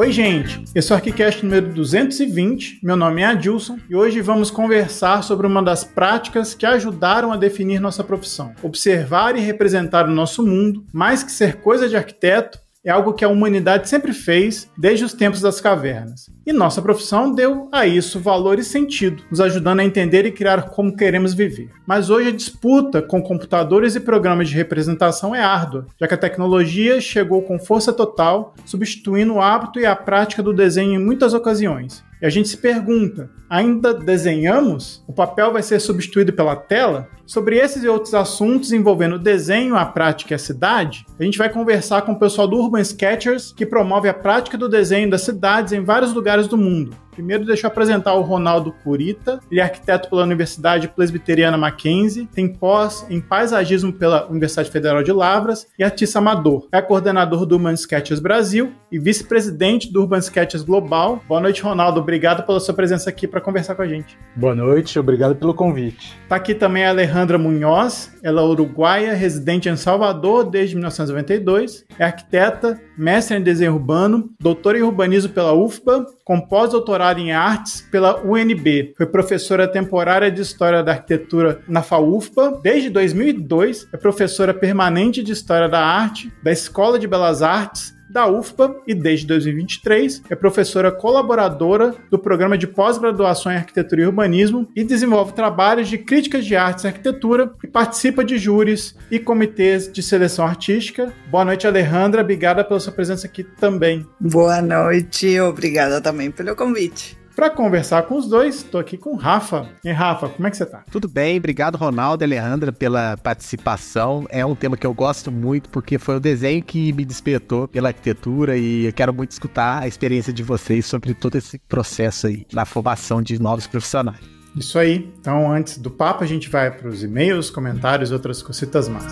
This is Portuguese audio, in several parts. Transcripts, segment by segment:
Oi, gente! Esse é o ArchiCast número 220, meu nome é Adilson e hoje vamos conversar sobre uma das práticas que ajudaram a definir nossa profissão. Observar e representar o nosso mundo, mais que ser coisa de arquiteto, é algo que a humanidade sempre fez desde os tempos das cavernas. E nossa profissão deu a isso valor e sentido, nos ajudando a entender e criar como queremos viver. Mas hoje a disputa com computadores e programas de representação é árdua, já que a tecnologia chegou com força total, substituindo o hábito e a prática do desenho em muitas ocasiões, e a gente se pergunta: ainda desenhamos? O papel vai ser substituído pela tela? Sobre esses e outros assuntos envolvendo o desenho, a prática e a cidade, a gente vai conversar com o pessoal do Urban Sketchers, que promove a prática do desenho das cidades em vários lugares do mundo. Primeiro, deixa eu apresentar o Ronaldo Curita. Ele é arquiteto pela Universidade Presbiteriana Mackenzie, tem pós em paisagismo pela Universidade Federal de Lavras e artista amador. É coordenador do Urban Sketches Brasil e vice-presidente do Urban Sketches Global. Boa noite, Ronaldo. Obrigado pela sua presença aqui para conversar com a gente. Boa noite, obrigado pelo convite. Está aqui também a Alejandra Munhoz. Ela é uruguaia, residente em Salvador desde 1992. É arquiteta, mestre em desenho urbano, doutora em urbanismo pela UFBA, com pós-doutorado em artes pela UNB. Foi professora temporária de História da Arquitetura na FAUFPA. Desde 2002, é professora permanente de História da Arte da Escola de Belas Artes da Ufpa e desde 2023 é professora colaboradora do programa de pós-graduação em arquitetura e urbanismo e desenvolve trabalhos de críticas de artes e arquitetura e participa de júris e comitês de seleção artística. Boa noite, Alejandra. Obrigada pela sua presença aqui também. Boa noite. Obrigada também pelo convite. Para conversar com os dois, estou aqui com o Rafa. E Rafa, como é que você está? Tudo bem, obrigado Ronaldo e Alejandra pela participação. É um tema que eu gosto muito porque foi o desenho que me despertou pela arquitetura e eu quero muito escutar a experiência de vocês sobre todo esse processo aí da formação de novos profissionais. Isso aí. Então, antes do papo, a gente vai para os e-mails, comentários, outras cositas más.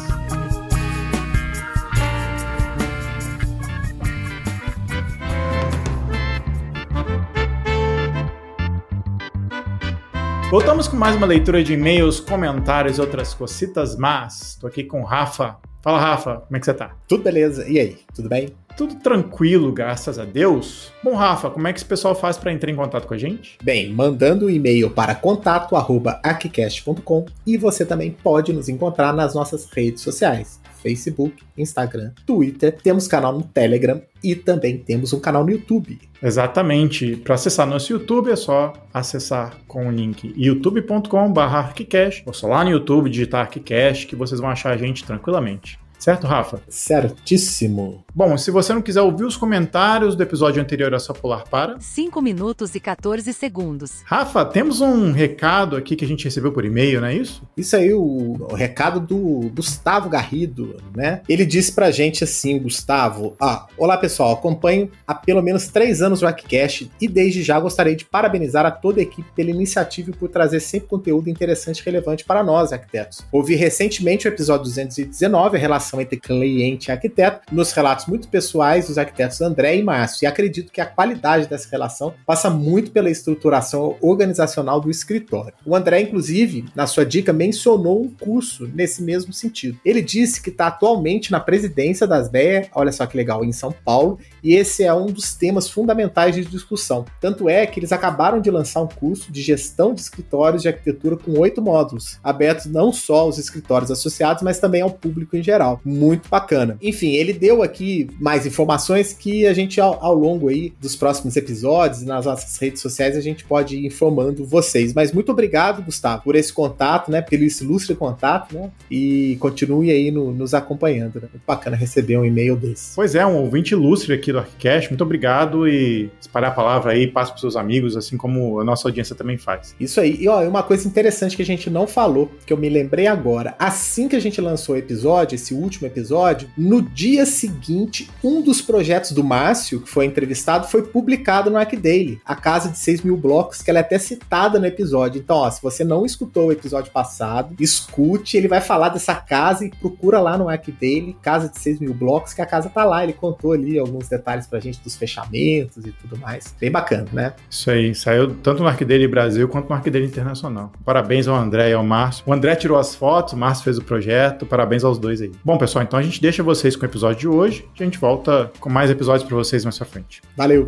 Voltamos com mais uma leitura de e-mails, comentários e outras cocitas mas Estou aqui com o Rafa. Fala, Rafa, como é que você tá? Tudo beleza. E aí, tudo bem? Tudo tranquilo, graças a Deus. Bom, Rafa, como é que esse pessoal faz para entrar em contato com a gente? Bem, mandando um e-mail para contato@acicast.com e você também pode nos encontrar nas nossas redes sociais. Facebook, Instagram, Twitter, temos canal no Telegram e também temos um canal no YouTube. Exatamente. Para acessar nosso YouTube é só acessar com o link youtube.com/arquicash ou só lá no YouTube digitar Arquicash que vocês vão achar a gente tranquilamente. Certo, Rafa? Certíssimo. Bom, se você não quiser ouvir os comentários do episódio anterior, é só pular para 5 minutos e 14 segundos. Rafa, temos um recado aqui que a gente recebeu por e-mail, não é isso? Isso aí, o, o recado do Gustavo Garrido, né? Ele disse pra gente assim, Gustavo, ah, olá pessoal, acompanho há pelo menos três anos o Hackcast e desde já gostaria de parabenizar a toda a equipe pela iniciativa e por trazer sempre conteúdo interessante e relevante para nós, arquitetos. Ouvi recentemente o episódio 219, a relação entre cliente e arquiteto, nos relatos muito pessoais dos arquitetos André e Márcio, e acredito que a qualidade dessa relação passa muito pela estruturação organizacional do escritório. O André, inclusive, na sua dica, mencionou um curso nesse mesmo sentido. Ele disse que está atualmente na presidência das ASBEA, olha só que legal, em São Paulo, e esse é um dos temas fundamentais de discussão. Tanto é que eles acabaram de lançar um curso de gestão de escritórios de arquitetura com oito módulos, abertos não só aos escritórios associados, mas também ao público em geral. Muito bacana. Enfim, ele deu aqui mais informações que a gente, ao, ao longo aí dos próximos episódios, nas nossas redes sociais, a gente pode ir informando vocês. Mas muito obrigado, Gustavo, por esse contato, né? Pelo ilustre contato, né? E continue aí no, nos acompanhando. Né? Bacana receber um e-mail desse. Pois é, um ouvinte ilustre aqui do ArcCast. Muito obrigado e espalhar a palavra aí, passe para seus amigos, assim como a nossa audiência também faz. Isso aí. E ó, uma coisa interessante que a gente não falou, que eu me lembrei agora. Assim que a gente lançou o episódio, esse último episódio, no dia seguinte, um dos projetos do Márcio, que foi entrevistado, foi publicado no Daily a casa de 6 mil blocos, que ela é até citada no episódio. Então, ó, se você não escutou o episódio passado, escute, ele vai falar dessa casa e procura lá no Daily casa de 6 mil blocos, que a casa tá lá, ele contou ali alguns detalhes pra gente dos fechamentos e tudo mais. Bem bacana, né? Isso aí, saiu tanto no Arquideire Brasil quanto no Arquideire Internacional. Parabéns ao André e ao Márcio. O André tirou as fotos, o Márcio fez o projeto, parabéns aos dois aí. Bom, pessoal, então a gente deixa vocês com o episódio de hoje, a gente volta com mais episódios para vocês mais pra frente. Valeu!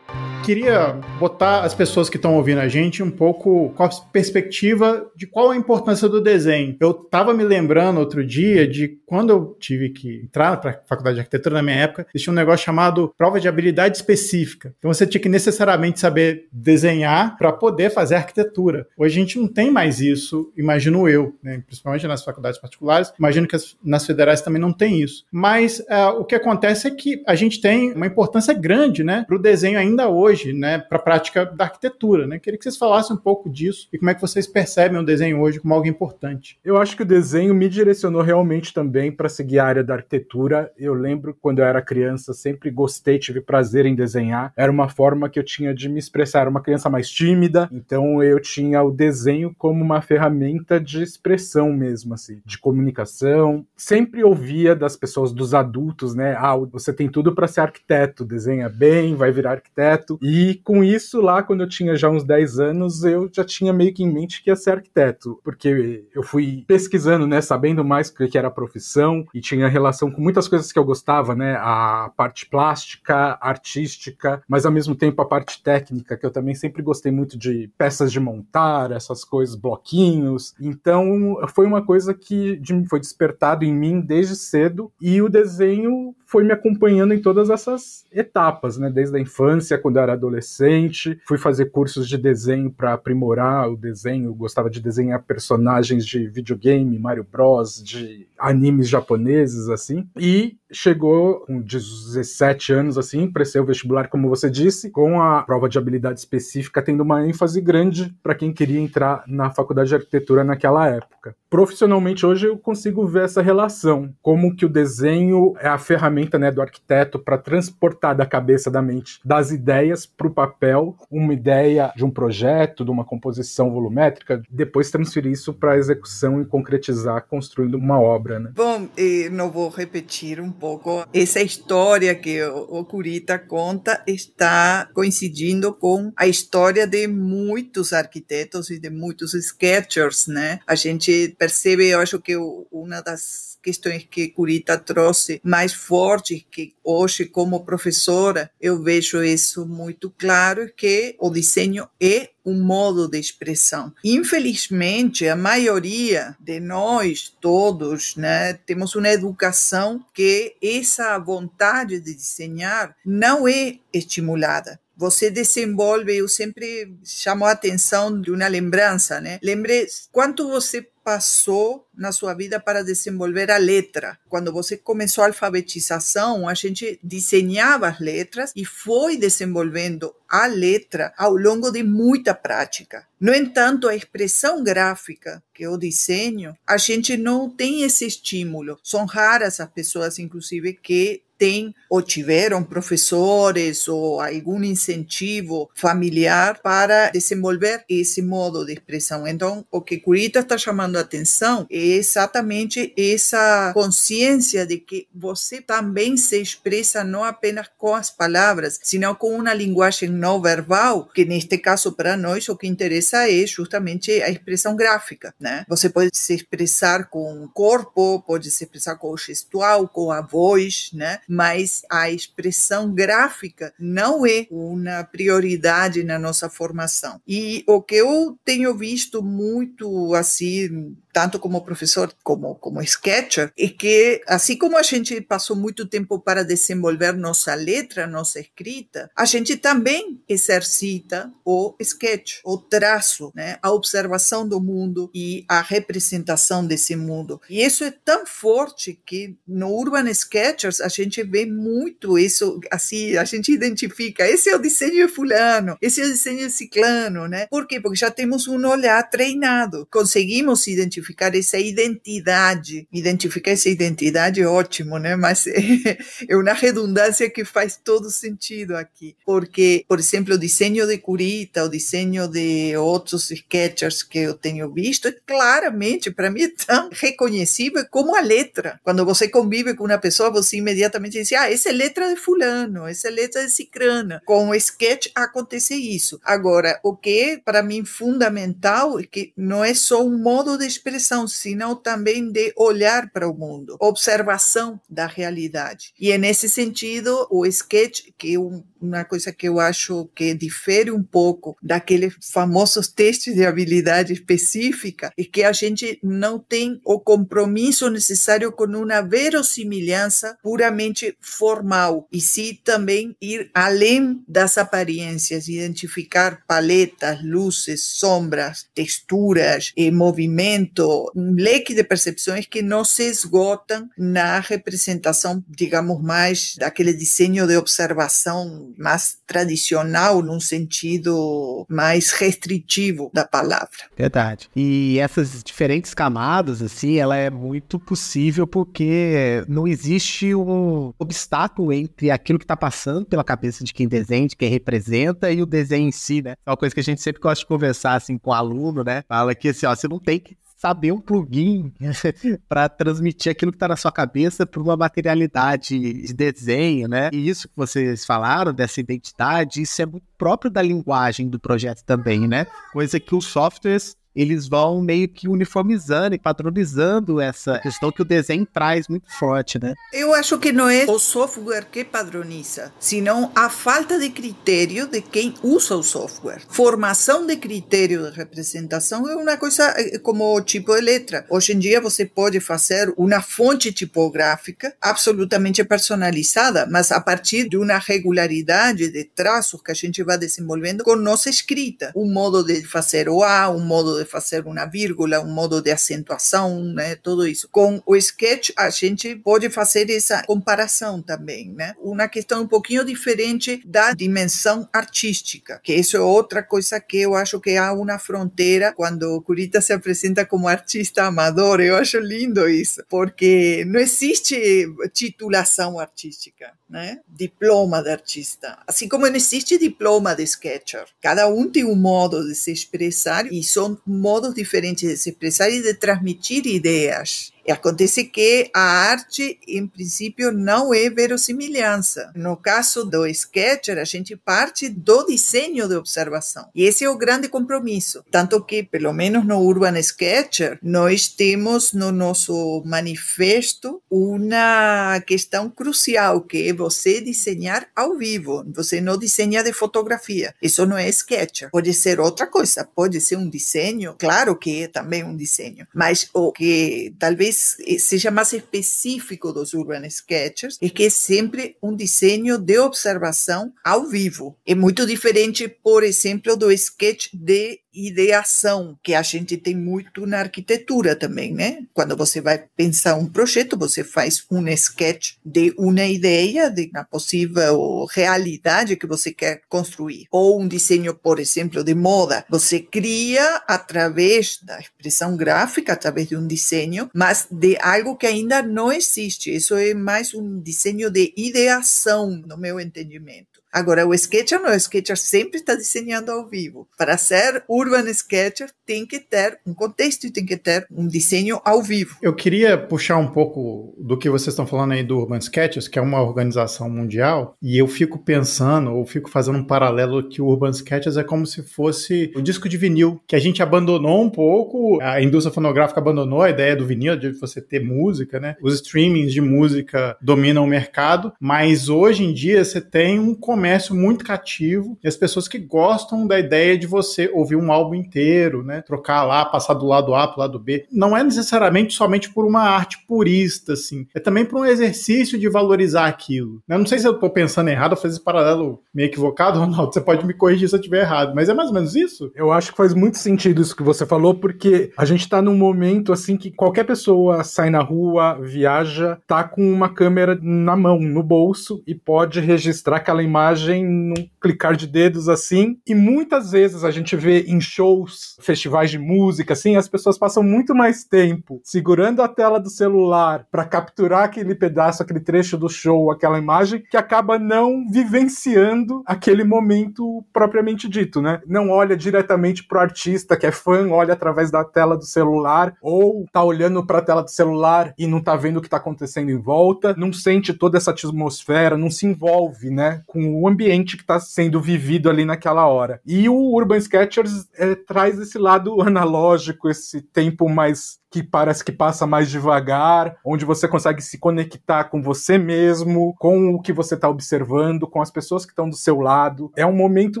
queria botar as pessoas que estão ouvindo a gente um pouco com a perspectiva de qual a importância do desenho. Eu estava me lembrando outro dia de quando eu tive que entrar para a faculdade de arquitetura na minha época, existia um negócio chamado prova de habilidade específica. Então você tinha que necessariamente saber desenhar para poder fazer arquitetura. Hoje a gente não tem mais isso, imagino eu, né? principalmente nas faculdades particulares. Imagino que as, nas federais também não tem isso. Mas uh, o que acontece é que a gente tem uma importância grande né, para o desenho ainda hoje hoje né, para a prática da arquitetura. Né? Queria que vocês falassem um pouco disso e como é que vocês percebem o desenho hoje como algo importante. Eu acho que o desenho me direcionou realmente também para seguir a área da arquitetura. Eu lembro quando eu era criança, sempre gostei, tive prazer em desenhar. Era uma forma que eu tinha de me expressar. Era uma criança mais tímida, então eu tinha o desenho como uma ferramenta de expressão mesmo, assim, de comunicação. Sempre ouvia das pessoas, dos adultos, né? Ah, você tem tudo para ser arquiteto, desenha bem, vai virar arquiteto. E com isso, lá quando eu tinha já uns 10 anos, eu já tinha meio que em mente que ia ser arquiteto, porque eu fui pesquisando, né, sabendo mais o que era a profissão e tinha relação com muitas coisas que eu gostava, né, a parte plástica, artística, mas ao mesmo tempo a parte técnica, que eu também sempre gostei muito de peças de montar, essas coisas, bloquinhos. Então, foi uma coisa que foi despertado em mim desde cedo e o desenho foi me acompanhando em todas essas etapas, né, desde a infância, quando eu era adolescente, fui fazer cursos de desenho para aprimorar o desenho, gostava de desenhar personagens de videogame, Mario Bros, de animes japoneses assim. E chegou com 17 anos assim, prestei o vestibular como você disse, com a prova de habilidade específica tendo uma ênfase grande para quem queria entrar na faculdade de arquitetura naquela época. Profissionalmente hoje eu consigo ver essa relação, como que o desenho é a ferramenta, né, do arquiteto para transportar da cabeça da mente das ideias ideias para o papel, uma ideia de um projeto, de uma composição volumétrica, depois transferir isso para a execução e concretizar construindo uma obra. Né? Bom, não vou repetir um pouco. Essa história que o Curita conta está coincidindo com a história de muitos arquitetos e de muitos sketchers. Né? A gente percebe, eu acho que uma das questões que Curita trouxe mais forte, que hoje, como professora, eu vejo isso muito muito claro que o desenho é um modo de expressão. Infelizmente, a maioria de nós todos, né, temos uma educação que essa vontade de desenhar não é estimulada você desenvolve, eu sempre chamo a atenção de uma lembrança, né? Lembre quanto você passou na sua vida para desenvolver a letra. Quando você começou a alfabetização, a gente desenhava as letras e foi desenvolvendo a letra ao longo de muita prática. No entanto, a expressão gráfica, que é o desenho, a gente não tem esse estímulo. São raras as pessoas, inclusive, que têm ou tiveram professores ou algum incentivo familiar para desenvolver esse modo de expressão. Então, o que Curita está chamando a atenção é exatamente essa consciência de que você também se expressa não apenas com as palavras, senão com uma linguagem não verbal, que neste caso para nós o que interessa é justamente a expressão gráfica, né? Você pode se expressar com o corpo, pode se expressar com o gestual, com a voz, né? mas a expressão gráfica não é uma prioridade na nossa formação. E o que eu tenho visto muito assim, tanto como professor como como sketcher, é que assim como a gente passou muito tempo para desenvolver nossa letra, nossa escrita, a gente também exercita o sketch, o traço, né? a observação do mundo e a representação desse mundo. E isso é tão forte que no Urban Sketchers a gente gente vê muito isso, assim, a gente identifica, esse é o desenho fulano, esse é o desenho ciclano, né? Por quê? Porque já temos um olhar treinado, conseguimos identificar essa identidade, identificar essa identidade é ótimo, né? Mas é uma redundância que faz todo sentido aqui, porque, por exemplo, o desenho de Curita, o desenho de outros sketchers que eu tenho visto, é claramente, para mim, é tão reconhecível como a letra. Quando você convive com uma pessoa, você imediatamente exatamente Ah, essa é letra de fulano, essa é letra de cicrana. Com o sketch acontece isso. Agora, o que para mim fundamental é que não é só um modo de expressão, senão também de olhar para o mundo, observação da realidade. E é nesse sentido, o sketch, que é uma coisa que eu acho que difere um pouco daqueles famosos testes de habilidade específica é que a gente não tem o compromisso necessário com uma verossimilhança puramente formal, e sim também ir além das aparências, identificar paletas, luzes, sombras, texturas, e movimento, um leque de percepções que não se esgotam na representação, digamos, mais daquele desenho de observação mais tradicional, num sentido mais restritivo da palavra. Verdade. E essas diferentes camadas, assim, ela é muito possível porque não existe um obstáculo entre aquilo que está passando pela cabeça de quem desenha, de quem representa e o desenho em si, né? É uma coisa que a gente sempre gosta de conversar assim com o aluno, né? Fala que assim, ó, você não tem que saber um plugin para transmitir aquilo que está na sua cabeça para uma materialidade de desenho, né? E isso que vocês falaram dessa identidade, isso é muito próprio da linguagem do projeto também, né? Coisa que os softwares eles vão meio que uniformizando e padronizando essa questão que o desenho traz muito forte, né? Eu acho que não é o software que padroniza, senão a falta de critério de quem usa o software. Formação de critério de representação é uma coisa eh, como o tipo de letra. Hoje em dia você pode fazer uma fonte tipográfica absolutamente personalizada, mas a partir de uma regularidade de traços que a gente vai desenvolvendo com nossa escrita, um modo de fazer o A, um modo de fazer uma vírgula, um modo de acentuação, né, tudo isso. Com o sketch, a gente pode fazer essa comparação também, né? Uma questão um pouquinho diferente da dimensão artística, que isso é outra coisa que eu acho que há uma fronteira quando o Curita se apresenta como artista amador. Eu acho lindo isso, porque não existe titulação artística, né? Diploma de artista. Assim como não existe diploma de sketcher. Cada um tem um modo de se expressar e são modos diferentes de se expressar e de transmitir ideias. Acontece que a arte, em princípio, não é verossimilhança. No caso do Sketcher, a gente parte do desenho de observação. E esse é o grande compromisso. Tanto que, pelo menos no Urban Sketcher, nós temos no nosso manifesto uma questão crucial, que é você desenhar ao vivo. Você não desenha de fotografia. Isso não é Sketcher. Pode ser outra coisa. Pode ser um desenho. Claro que é também um desenho. Mas o que talvez eh, seja mais específico dos urban sketches é que é sempre um desenho de observação ao vivo. É muito diferente, por exemplo, do sketch de ideação, que a gente tem muito na arquitetura também, né? Quando você vai pensar um projeto, você faz um sketch de uma ideia, de uma possível realidade que você quer construir. Ou um desenho, por exemplo, de moda. Você cria através da expressão gráfica, através de um desenho, mas de algo que ainda não existe. Isso é mais um desenho de ideação, no meu entendimento. Agora, o sketcher não, o sketcher sempre está desenhando ao vivo. Para ser urban sketcher, tem que ter um contexto e tem que ter um desenho ao vivo. Eu queria puxar um pouco do que vocês estão falando aí do Urban Sketchers, que é uma organização mundial, e eu fico pensando, ou fico fazendo um paralelo que o Urban Sketchers é como se fosse o um disco de vinil, que a gente abandonou um pouco, a indústria fonográfica abandonou a ideia do vinil, de você ter música, né? Os streamings de música dominam o mercado, mas hoje em dia você tem um comércio comércio muito cativo e as pessoas que gostam da ideia de você ouvir um álbum inteiro, né? Trocar lá, passar do lado A para o lado B. Não é necessariamente somente por uma arte purista, assim. É também por um exercício de valorizar aquilo. Né? Eu não sei se eu estou pensando errado, eu esse paralelo meio equivocado, Ronaldo. Você pode me corrigir se eu estiver errado, mas é mais ou menos isso? Eu acho que faz muito sentido isso que você falou, porque a gente está num momento assim que qualquer pessoa sai na rua, viaja, tá com uma câmera na mão, no bolso e pode registrar aquela imagem imagem clicar de dedos assim. E muitas vezes a gente vê em shows, festivais de música, assim, as pessoas passam muito mais tempo segurando a tela do celular para capturar aquele pedaço, aquele trecho do show, aquela imagem, que acaba não vivenciando aquele momento propriamente dito, né? Não olha diretamente pro artista que é fã, olha através da tela do celular, ou tá olhando pra tela do celular e não tá vendo o que tá acontecendo em volta, não sente toda essa atmosfera, não se envolve, né, com o ambiente que tá sendo vivido ali naquela hora. E o Urban Sketchers é, traz esse lado analógico, esse tempo mais que parece que passa mais devagar, onde você consegue se conectar com você mesmo, com o que você está observando, com as pessoas que estão do seu lado. É um momento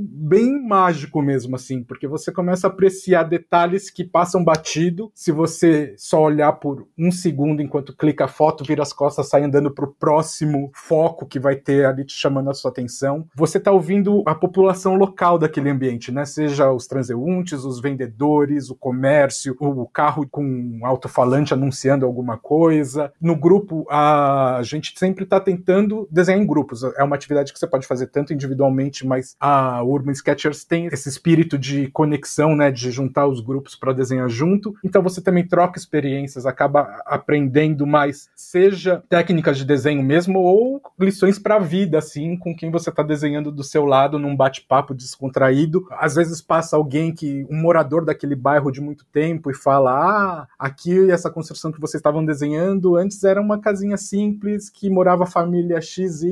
bem mágico mesmo, assim, porque você começa a apreciar detalhes que passam batido. Se você só olhar por um segundo enquanto clica a foto, vira as costas, sai andando para o próximo foco que vai ter ali te chamando a sua atenção. Você está ouvindo a população local daquele ambiente, né? Seja os transeuntes, os vendedores, o comércio, o carro com um alto-falante anunciando alguma coisa. No grupo, a gente sempre está tentando desenhar em grupos. É uma atividade que você pode fazer tanto individualmente, mas a Urban Sketchers tem esse espírito de conexão, né? De juntar os grupos para desenhar junto. Então você também troca experiências, acaba aprendendo mais, seja técnicas de desenho mesmo ou lições para a vida, assim, com quem você está desenhando do seu lado num bate-papo descontraído. Às vezes passa alguém que, um morador daquele bairro de muito tempo, e fala: Ah, aqui essa construção que vocês estavam desenhando antes era uma casinha simples que morava a família XYZ,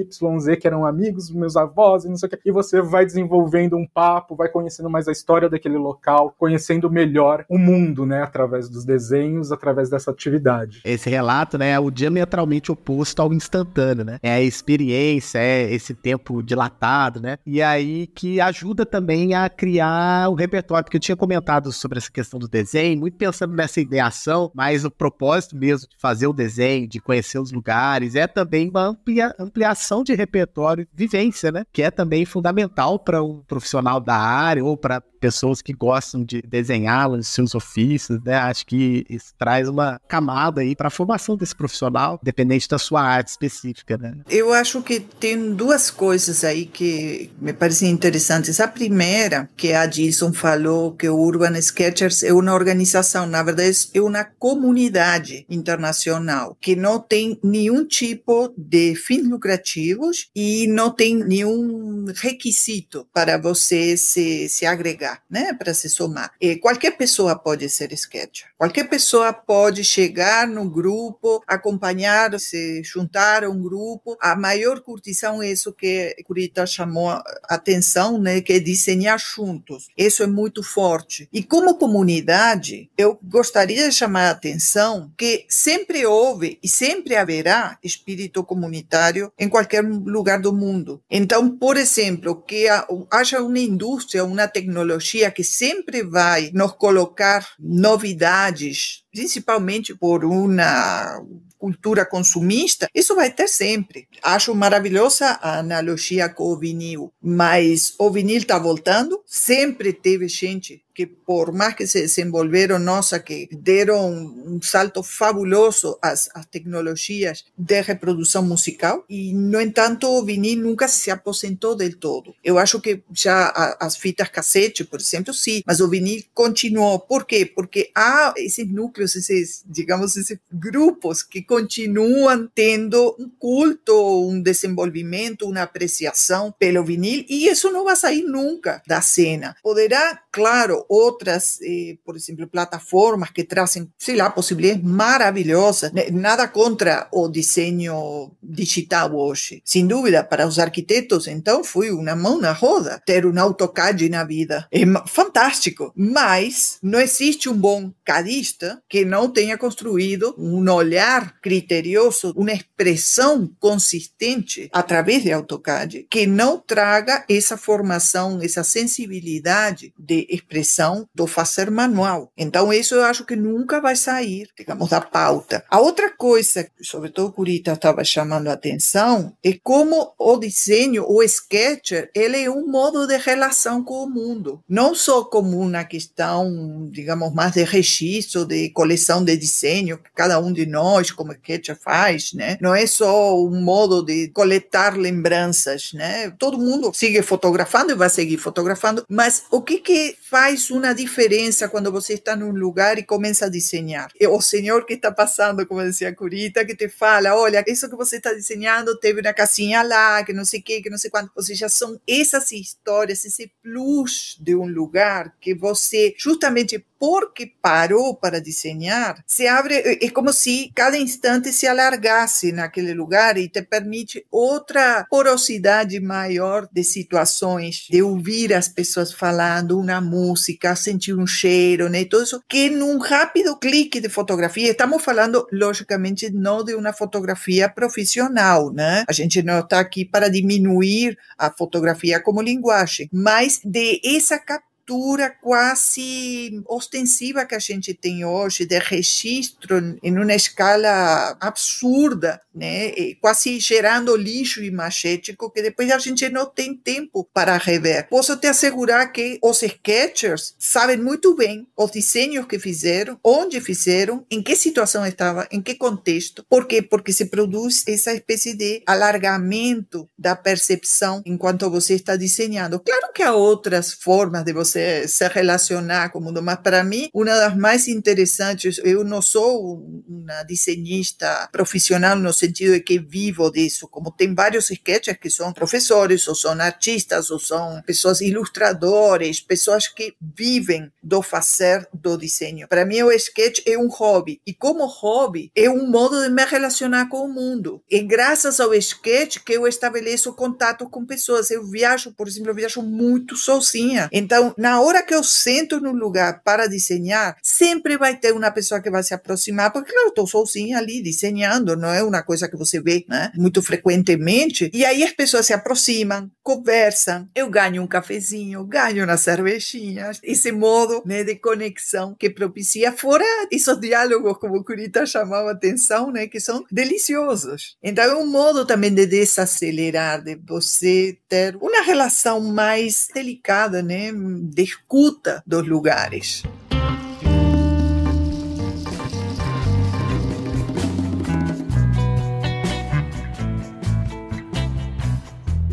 que eram amigos, meus avós, e não sei o que. E você vai desenvolvendo um papo, vai conhecendo mais a história daquele local, conhecendo melhor o mundo, né, através dos desenhos, através dessa atividade. Esse relato, né, é o diametralmente oposto ao instantâneo, né? É a experiência, é esse tempo dilatado, né? E aí que ajuda também a criar o repertório, porque eu tinha comentado sobre essa questão do desenho, muito pensando nessa ideação, mas o propósito mesmo de fazer o desenho, de conhecer os lugares, é também uma amplia, ampliação de repertório, vivência, né? Que é também fundamental para um profissional da área ou para pessoas que gostam de desenhá-las, seus ofícios, né? Acho que isso traz uma camada aí para a formação desse profissional, dependente da sua arte específica, né? Eu acho que tem duas coisas aí que me parecem interessantes. A primeira, que a Gilson falou que o Urban Sketchers é uma organização, na verdade é uma comunidade internacional que não tem nenhum tipo de fins lucrativos e não tem nenhum requisito para você se, se agregar né, para se somar. E qualquer pessoa pode ser sketcher. Qualquer pessoa pode chegar no grupo, acompanhar, se juntar a um grupo. A maior curtição é isso que Curita chamou a atenção, né, que é desenhar juntos. Isso é muito forte. E como comunidade, eu gostaria de chamar a atenção que sempre houve e sempre haverá espírito comunitário em qualquer lugar do mundo. Então, por exemplo, que haja uma indústria, uma tecnologia tecnologia que sempre vai nos colocar novidades, principalmente por uma cultura consumista, isso vai ter sempre. Acho maravilhosa a analogia com o vinil, mas o vinil está voltando, sempre teve gente que por más que se desenvolveron, sea que dieron un salto fabuloso a las tecnologías de reproducción musical y no en tanto vinil nunca se aposentó del todo. yo acho que ya las fitas cassette por ejemplo sí, mas o vinil continuó Por qué? Porque hay esos núcleos, digamos, esos grupos que continúan tendo un culto, un desenvolvimiento, una apreciación, pelo vinil y eso no va a salir nunca la cena. Poderá, claro, outras, eh, por exemplo, plataformas que trazem, sei lá, possibilidades maravilhosas. Nada contra o desenho digital hoje. Sem dúvida, para os arquitetos, então, foi uma mão na roda ter um AutoCAD na vida. É fantástico. Mas não existe um bom cadista que não tenha construído um olhar criterioso, uma expressão consistente através de AutoCAD que não traga essa formação, essa sensibilidade de expressão do fazer manual. Então, isso eu acho que nunca vai sair, digamos, da pauta. A outra coisa, que, sobretudo o Curita estava chamando a atenção, é como o desenho, o sketcher, ele é um modo de relação com o mundo. Não só como uma questão, digamos, mais de registro, de coleção de desenho, que cada um de nós, como sketcher, faz, né? Não é só um modo de coletar lembranças, né? Todo mundo sigue fotografando e vai seguir fotografando, mas o que que faz faz uma diferença quando você está num lugar e começa a desenhar. É o senhor que está passando, como dizia a Curita, que te fala: olha, isso que você está desenhando teve uma casinha lá, que não sei o que, que não sei quanto. Ou seja, são essas histórias, esse plus de um lugar que você justamente porque parou para desenhar, se abre, é como se cada instante se alargasse naquele lugar e te permite outra porosidade maior de situações, de ouvir as pessoas falando, uma música, sentir um cheiro, né? Tudo isso que num rápido clique de fotografia, estamos falando, logicamente, não de uma fotografia profissional, né? A gente não está aqui para diminuir a fotografia como linguagem, mas de essa capacidade cultura quase ostensiva que a gente tem hoje de registro em uma escala absurda, né? E quase gerando lixo imagético que depois a gente não tem tempo para rever. Posso te assegurar que os sketchers sabem muito bem os desenhos que fizeram, onde fizeram, em que situação estava, em que contexto. Por quê? Porque se produz essa espécie de alargamento da percepção enquanto você está desenhando. Claro que há outras formas de você você se relacionar com o mundo. Mas para mim, uma das mais interessantes, eu não sou uma desenhista profissional no sentido de que vivo disso, como tem vários sketches que são professores, ou são artistas, ou são pessoas ilustradores, pessoas que vivem do fazer do desenho. Para mim, o sketch é um hobby, e como hobby, é um modo de me relacionar com o mundo. É graças ao sketch que eu estabeleço contato com pessoas. Eu viajo, por exemplo, eu viajo muito sozinha. Então, na hora que eu sento no lugar para desenhar, sempre vai ter uma pessoa que vai se aproximar, porque claro, eu estou sozinha ali desenhando, não é uma coisa que você vê né, muito frequentemente. E aí as pessoas se aproximam, conversam, eu ganho um cafezinho, ganho uma cervejinha, esse modo né, de conexão que propicia, fora esses diálogos, como o Curita chamava a atenção, né, que são deliciosos. Então é um modo também de desacelerar, de você ter uma relação mais delicada, né? discuta dos lugares.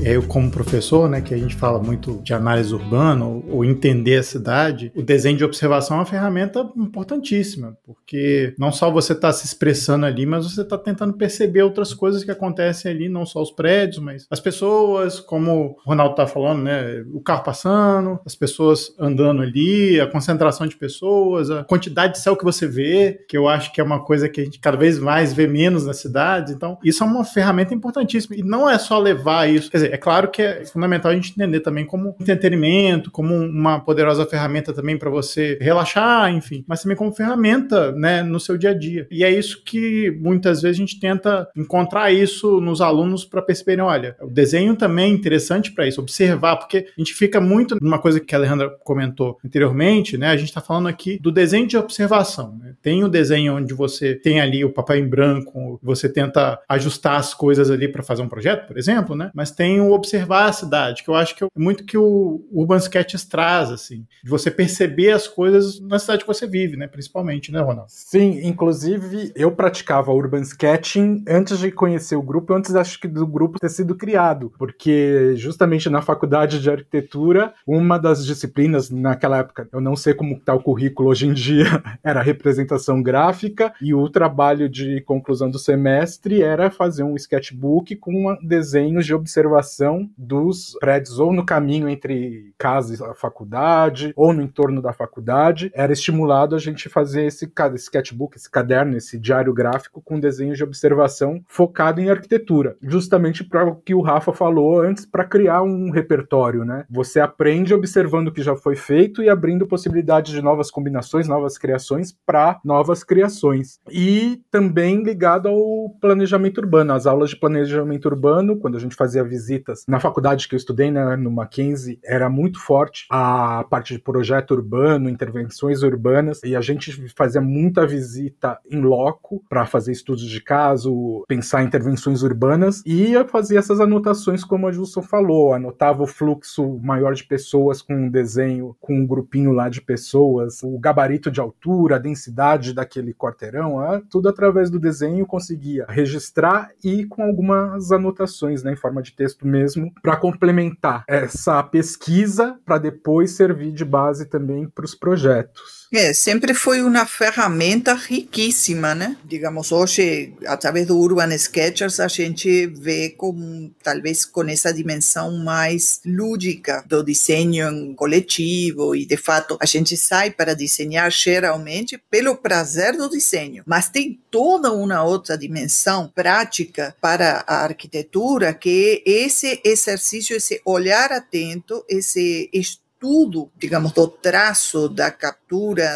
eu como professor, né, que a gente fala muito de análise urbana ou, ou entender a cidade, o desenho de observação é uma ferramenta importantíssima, porque não só você está se expressando ali, mas você está tentando perceber outras coisas que acontecem ali, não só os prédios, mas as pessoas, como o Ronaldo está falando, né, o carro passando, as pessoas andando ali, a concentração de pessoas, a quantidade de céu que você vê, que eu acho que é uma coisa que a gente cada vez mais vê menos na cidade. Então, isso é uma ferramenta importantíssima. E não é só levar isso, quer dizer, dizer, é claro que é fundamental a gente entender também como entretenimento, como uma poderosa ferramenta também para você relaxar, enfim, mas também como ferramenta, né, no seu dia a dia. E é isso que muitas vezes a gente tenta encontrar isso nos alunos para perceberem, olha, o desenho também é interessante para isso, observar, porque a gente fica muito numa coisa que a Alejandra comentou anteriormente, né? A gente está falando aqui do desenho de observação. Né? Tem o desenho onde você tem ali o papel em branco, você tenta ajustar as coisas ali para fazer um projeto, por exemplo, né? Mas tem o observar a cidade, que eu acho que é muito que o Urban Sketches traz, assim, de você perceber as coisas na cidade que você vive, né? Principalmente, né, Ronald? Sim, inclusive eu praticava Urban Sketching antes de conhecer o grupo, antes acho que do grupo ter sido criado, porque justamente na faculdade de arquitetura, uma das disciplinas naquela época, eu não sei como está o currículo hoje em dia, era representação gráfica e o trabalho de conclusão do semestre era fazer um sketchbook com ah, desenhos de observação dos prédios ou no caminho entre casa e faculdade ou no entorno da faculdade, era estimulado a gente fazer esse, esse sketchbook, esse caderno, esse diário gráfico com desenhos de observação focado em arquitetura, justamente para o que o Rafa falou antes, para criar um repertório, né? Você aprende observando o que já foi feito e abrindo possibilidades de novas combinações, novas criações para novas criações. E também ligado ao planejamento urbano, as aulas de planejamento urbano, quando a gente fazia visita bonitas. Na faculdade que eu estudei, né, no Mackenzie, era muito forte a parte de projeto urbano, intervenções urbanas, e a gente fazia muita visita em loco para fazer estudos de caso, pensar em intervenções urbanas, e ia fazer essas anotações como a Gilson falou, anotava o fluxo maior de pessoas com um desenho, com um grupinho lá de pessoas, o gabarito de altura, a densidade daquele quarteirão, ah, tudo através do desenho conseguia registrar e com algumas anotações né, em forma de texto mesmo, para complementar essa pesquisa, para depois servir de base também para os projetos. É, sempre foi uma ferramenta riquíssima, né? Digamos, hoje, através do Urban Sketchers, a gente vê como, talvez com essa dimensão mais lúdica do desenho coletivo e, de fato, a gente sai para desenhar geralmente pelo prazer do desenho, mas tem toda uma outra dimensão prática para a arquitetura que é esse exercício, esse olhar atento, esse estudo, digamos, do traço, da capacidade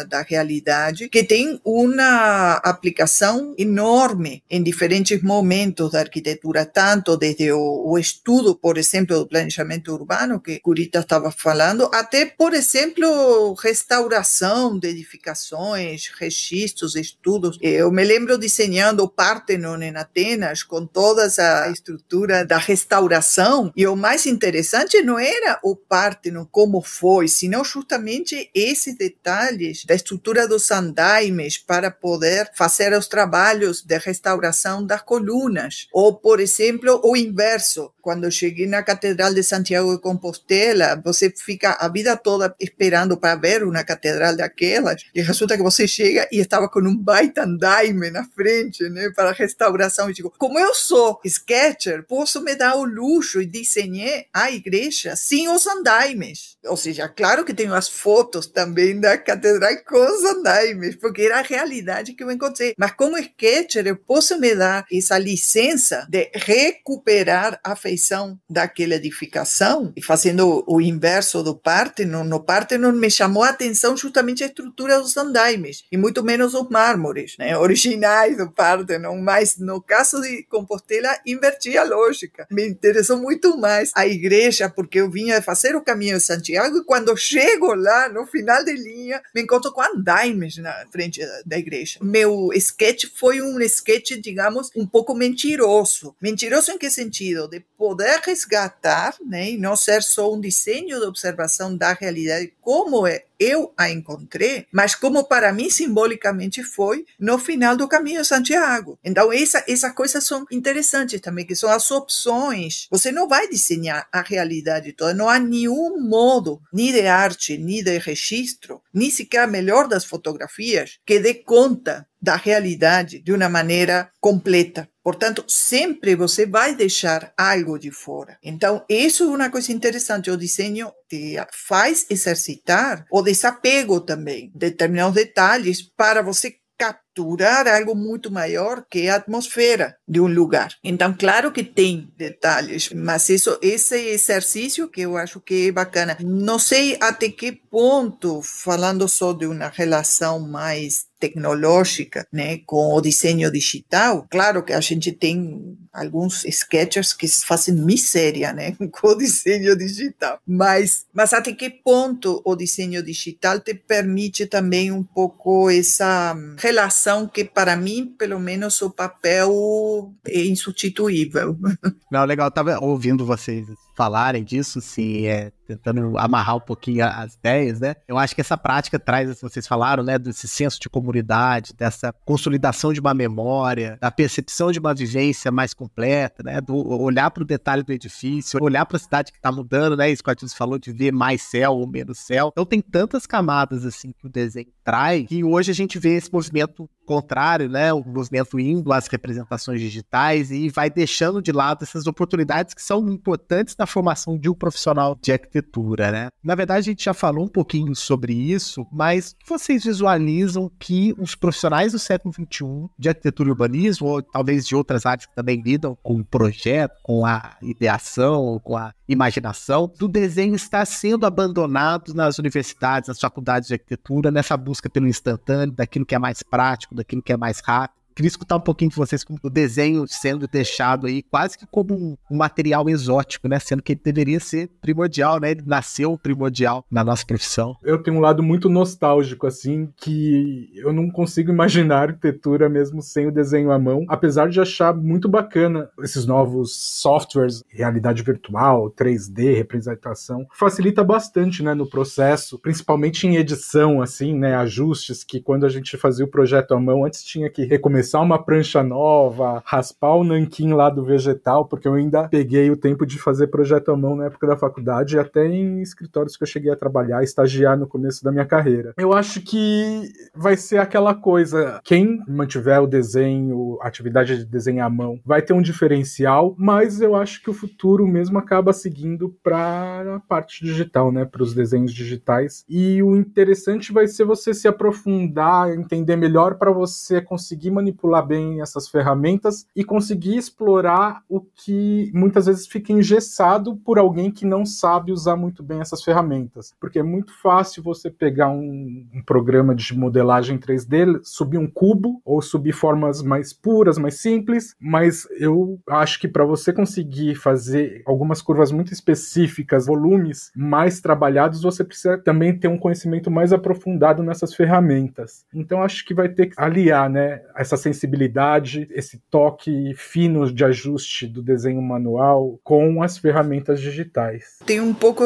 da realidade, que tem uma aplicação enorme em diferentes momentos da arquitetura, tanto desde o, o estudo, por exemplo, do planejamento urbano, que Curita estava falando, até, por exemplo, restauração de edificações, registros, estudos. Eu me lembro desenhando o Partenon em Atenas, com toda a estrutura da restauração, e o mais interessante não era o Partenon como foi, senão justamente esse detalhe detalhes da estrutura dos andaimes para poder fazer os trabalhos de restauração das colunas. Ou, por exemplo, o inverso. Quando cheguei na Catedral de Santiago de Compostela, você fica a vida toda esperando para ver uma catedral daquelas, e resulta que você chega e estava com um baita andaime na frente, né, para a restauração. E digo, como eu sou sketcher, posso me dar o luxo e desenhar a igreja sem os andaimes. Ou seja, claro que tenho as fotos também da catedral catedral com andaimes, porque era a realidade que eu encontrei. Mas como sketcher, eu posso me dar essa licença de recuperar a feição daquela edificação, e fazendo o inverso do Partenon, no Partenon me chamou a atenção justamente a estrutura dos andaimes, e muito menos os mármores, né, originais do Partenon, mas no caso de Compostela, inverti a lógica. Me interessou muito mais a igreja, porque eu vinha fazer o caminho de Santiago, e quando chego lá, no final de linha, me encontro com andaimes na frente eh, da igreja. Meu sketch foi um sketch, digamos, um pouco mentiroso. Mentiroso em que sentido? De poder resgatar, né, e não ser só um desenho de observação da realidade como é eu a encontrei, mas como para mim simbolicamente foi no final do caminho Santiago. Então essa, essas coisas são interessantes também, que são as opções. Você não vai desenhar a realidade toda, não há nenhum modo, nem de arte, nem de registro, nem sequer a melhor das fotografias, que dê conta da realidade de uma maneira completa. Portanto, sempre você vai deixar algo de fora. Então, isso é uma coisa interessante. O desenho te faz exercitar o desapego também, determinados detalhes, para você capturar algo muito maior que a atmosfera de um lugar. Então, claro que tem detalhes, mas isso, esse exercício que eu acho que é bacana. Não sei até que ponto, falando só de uma relação mais tecnológica, né, com o desenho digital, claro que a gente tem alguns sketchers que fazem miséria, né, com o desenho digital. Mas, mas até que ponto o desenho digital te permite também um pouco essa relação que para mim, pelo menos, o papel é insubstituível. Não, legal, eu tava ouvindo vocês assim falarem disso, se é tentando amarrar um pouquinho as ideias, né? Eu acho que essa prática traz, assim, vocês falaram, né, desse senso de comunidade, dessa consolidação de uma memória, da percepção de uma vivência mais completa, né, do olhar para o detalhe do edifício, olhar para a cidade que está mudando, né? Isso que a o falou de ver mais céu ou menos céu. Então tem tantas camadas assim que o desenho traz que hoje a gente vê esse movimento contrário, né, o movimento indo às representações digitais e vai deixando de lado essas oportunidades que são importantes na formação de um profissional de arquitetura, né? Na verdade, a gente já falou um pouquinho sobre isso, mas vocês visualizam que os profissionais do século XXI de arquitetura e urbanismo, ou talvez de outras áreas que também lidam com o projeto, com a ideação, com a imaginação, do desenho está sendo abandonado nas universidades, nas faculdades de arquitetura, nessa busca pelo instantâneo, daquilo que é mais prático, daquilo que é mais rápido queria escutar um pouquinho de vocês como o desenho sendo deixado aí quase que como um material exótico, né? Sendo que ele deveria ser primordial, né? Ele nasceu primordial na nossa profissão. Eu tenho um lado muito nostálgico, assim, que eu não consigo imaginar arquitetura mesmo sem o desenho à mão, apesar de achar muito bacana esses novos softwares, realidade virtual, 3D, representação, facilita bastante, né, no processo, principalmente em edição, assim, né, ajustes que quando a gente fazia o projeto à mão antes tinha que recomeçar começar uma prancha nova, raspar o nanquim lá do vegetal, porque eu ainda peguei o tempo de fazer projeto à mão na época da faculdade, e até em escritórios que eu cheguei a trabalhar, estagiar no começo da minha carreira. Eu acho que vai ser aquela coisa, quem mantiver o desenho, a atividade de desenhar à mão, vai ter um diferencial, mas eu acho que o futuro mesmo acaba seguindo para a parte digital, né, para os desenhos digitais. E o interessante vai ser você se aprofundar, entender melhor para você conseguir manipular manipular bem essas ferramentas e conseguir explorar o que muitas vezes fica engessado por alguém que não sabe usar muito bem essas ferramentas. Porque é muito fácil você pegar um, um programa de modelagem 3D, subir um cubo ou subir formas mais puras, mais simples, mas eu acho que para você conseguir fazer algumas curvas muito específicas, volumes mais trabalhados, você precisa também ter um conhecimento mais aprofundado nessas ferramentas. Então acho que vai ter que aliar, né, essas sensibilidade, esse toque fino de ajuste do desenho manual com as ferramentas digitais. Tem um pouco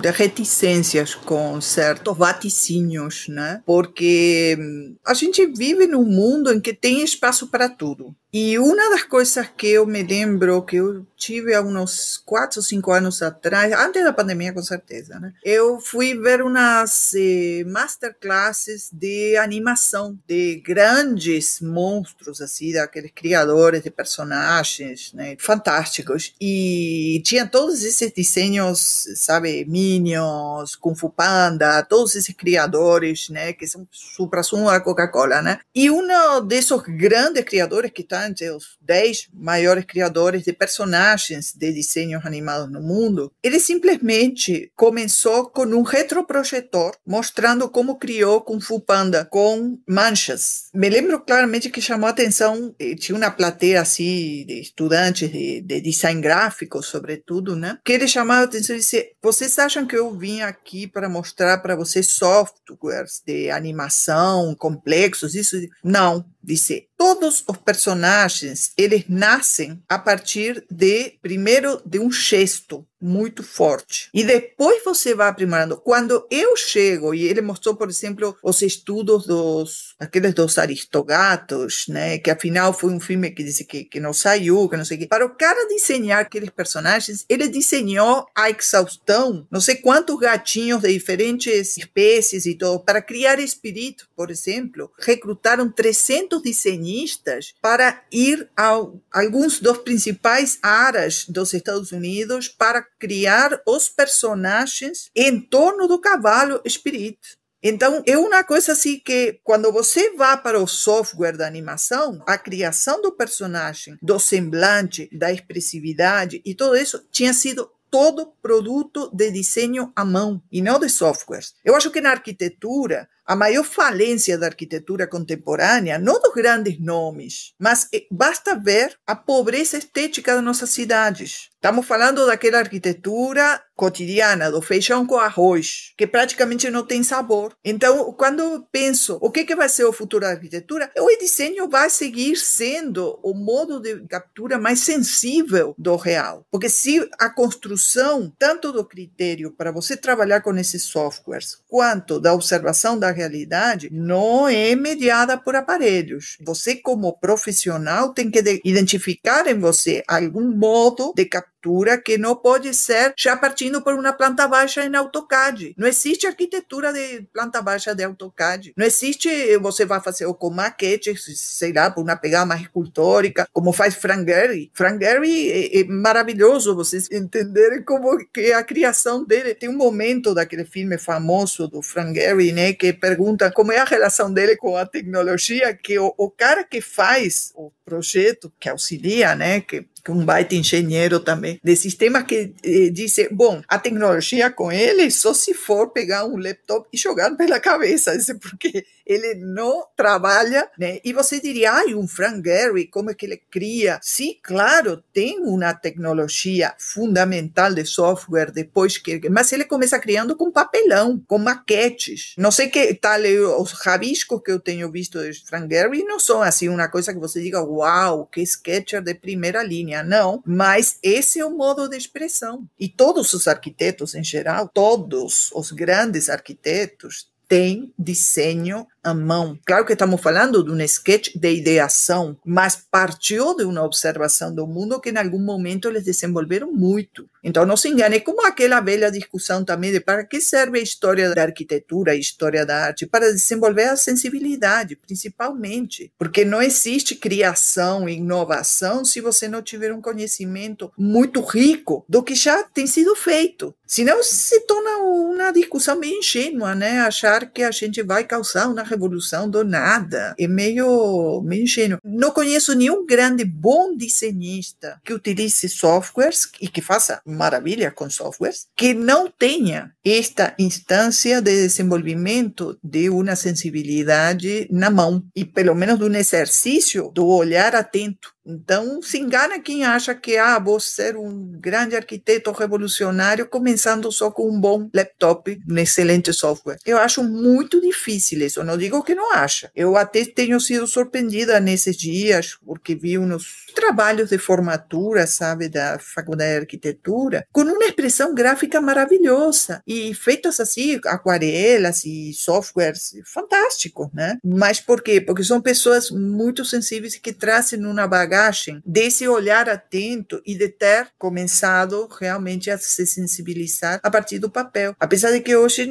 de reticências com certos vaticínios, né? Porque hum, a gente vive num mundo em que tem espaço para tudo. E uma das coisas que eu me lembro que eu tive há uns 4 ou 5 anos atrás, antes da pandemia com certeza, né? Eu fui ver umas eh, masterclasses de animação de grandes monstros, assim, daqueles criadores de personagens, né? Fantásticos. E tinha todos esses desenhos, sabe, Minions, Kung Fu Panda, todos esses criadores, né, que são supra-sumo da Coca-Cola, né? E um desses grandes criadores que está entre os 10 maiores criadores de personagens de desenhos animados no mundo, ele simplesmente começou com um retroprojetor mostrando como criou Kung Fu Panda com manchas. Me lembro claramente que chamou a atenção, eh, tinha uma plateia assim de estudantes de, de design gráfico, sobretudo, né? Que ele chamava a atenção e disse: "Vocês acham acham que eu vim aqui para mostrar para vocês softwares de animação complexos? Isso não. Dice, todos os personagens, eles nascem a partir de, primeiro, de um gesto muito forte. E depois você vai aprimorando. Quando eu chego, e ele mostrou, por exemplo, os estudos dos, aqueles dos aristogatos, né, que afinal foi um filme que disse que, que não saiu, que não sei o quê. Para o cara desenhar aqueles personagens, ele desenhou a exaustão, não sei quantos gatinhos de diferentes espécies e tudo, para criar espírito, por exemplo. Recrutaram 300 muitos desenhistas para ir a alguns dos principais áreas dos Estados Unidos para criar os personagens em torno do cavalo espírito. Então, é uma coisa assim que, quando você vai para o software da animação, a criação do personagem, do semblante, da expressividade e tudo isso tinha sido todo produto de desenho à mão e não de softwares. Eu acho que na arquitetura a maior falência da arquitetura contemporânea, não dos grandes nomes, mas eh, basta ver a pobreza estética das nossas cidades. Estamos falando daquela arquitetura cotidiana, do feijão com arroz, que praticamente não tem sabor. Então, quando penso o que, que vai ser o futuro da arquitetura, o desenho vai seguir sendo o modo de captura mais sensível do real. Porque se a construção, tanto do critério para você trabalhar com esses softwares, quanto da observação da realidade não é mediada por aparelhos. Você, como profissional, tem que identificar em você algum modo de arquitetura que não pode ser já partindo por uma planta baixa em AutoCAD. Não existe arquitetura de planta baixa de AutoCAD. Não existe você vai fazer ou com maquete, sei lá, por uma pegada mais escultórica, como faz Frank Gehry. Frank Gehry é, é maravilhoso vocês entenderem como que a criação dele tem um momento daquele filme famoso do Frank Gehry, né, que pergunta como é a relação dele com a tecnologia, que o, o cara que faz o projeto, que auxilia, né, que que é um baita engenheiro também, de sistemas que eh, bom, a tecnologia com ele só se for pegar um laptop e jogar pela cabeça, porque ele não trabalha, né? E você diria, ai, um Frank Gehry, como é que ele cria? Sim, claro, tem uma tecnologia fundamental de software depois que, mas ele começa criando com papelão, com maquetes. Não sei que tal é os rabiscos que eu tenho visto de Frank Gehry não são assim uma coisa que você diga, uau, que sketcher de primeira linha minha não, mas esse é o modo de expressão. E todos os arquitetos em geral, todos os grandes arquitetos têm desenho à mão. Claro que estamos falando de um sketch de ideação, mas partiu de uma observação do mundo que em algum momento eles desenvolveram muito. Então não se engane, como aquela velha discussão também de para que serve a história da arquitetura, a história da arte, para desenvolver a sensibilidade, principalmente, porque não existe criação e inovação se você não tiver um conhecimento muito rico do que já tem sido feito. Senão se torna uma discussão bem ingênua, né? Achar que a gente vai causar uma revolução do nada. É meio, meio ingênuo. Não conheço nenhum grande bom desenhista que utilize softwares e que faça maravilha com softwares que não tenha esta instância de desenvolvimento de uma sensibilidade na mão e pelo menos de um exercício do olhar atento então, se engana quem acha que ah, vou ser um grande arquiteto revolucionário começando só com um bom laptop, um excelente software. Eu acho muito difícil isso, não digo que não acha. Eu até tenho sido surpreendida nesses dias, porque vi uns trabalhos de formatura, sabe, da Faculdade de Arquitetura, com uma expressão gráfica maravilhosa e feitas assim, aquarelas e softwares fantásticos, né? Mas por quê? Porque são pessoas muito sensíveis que trazem uma bagagem desse olhar atento e de ter começado realmente a se sensibilizar a partir do papel. Apesar de que hoje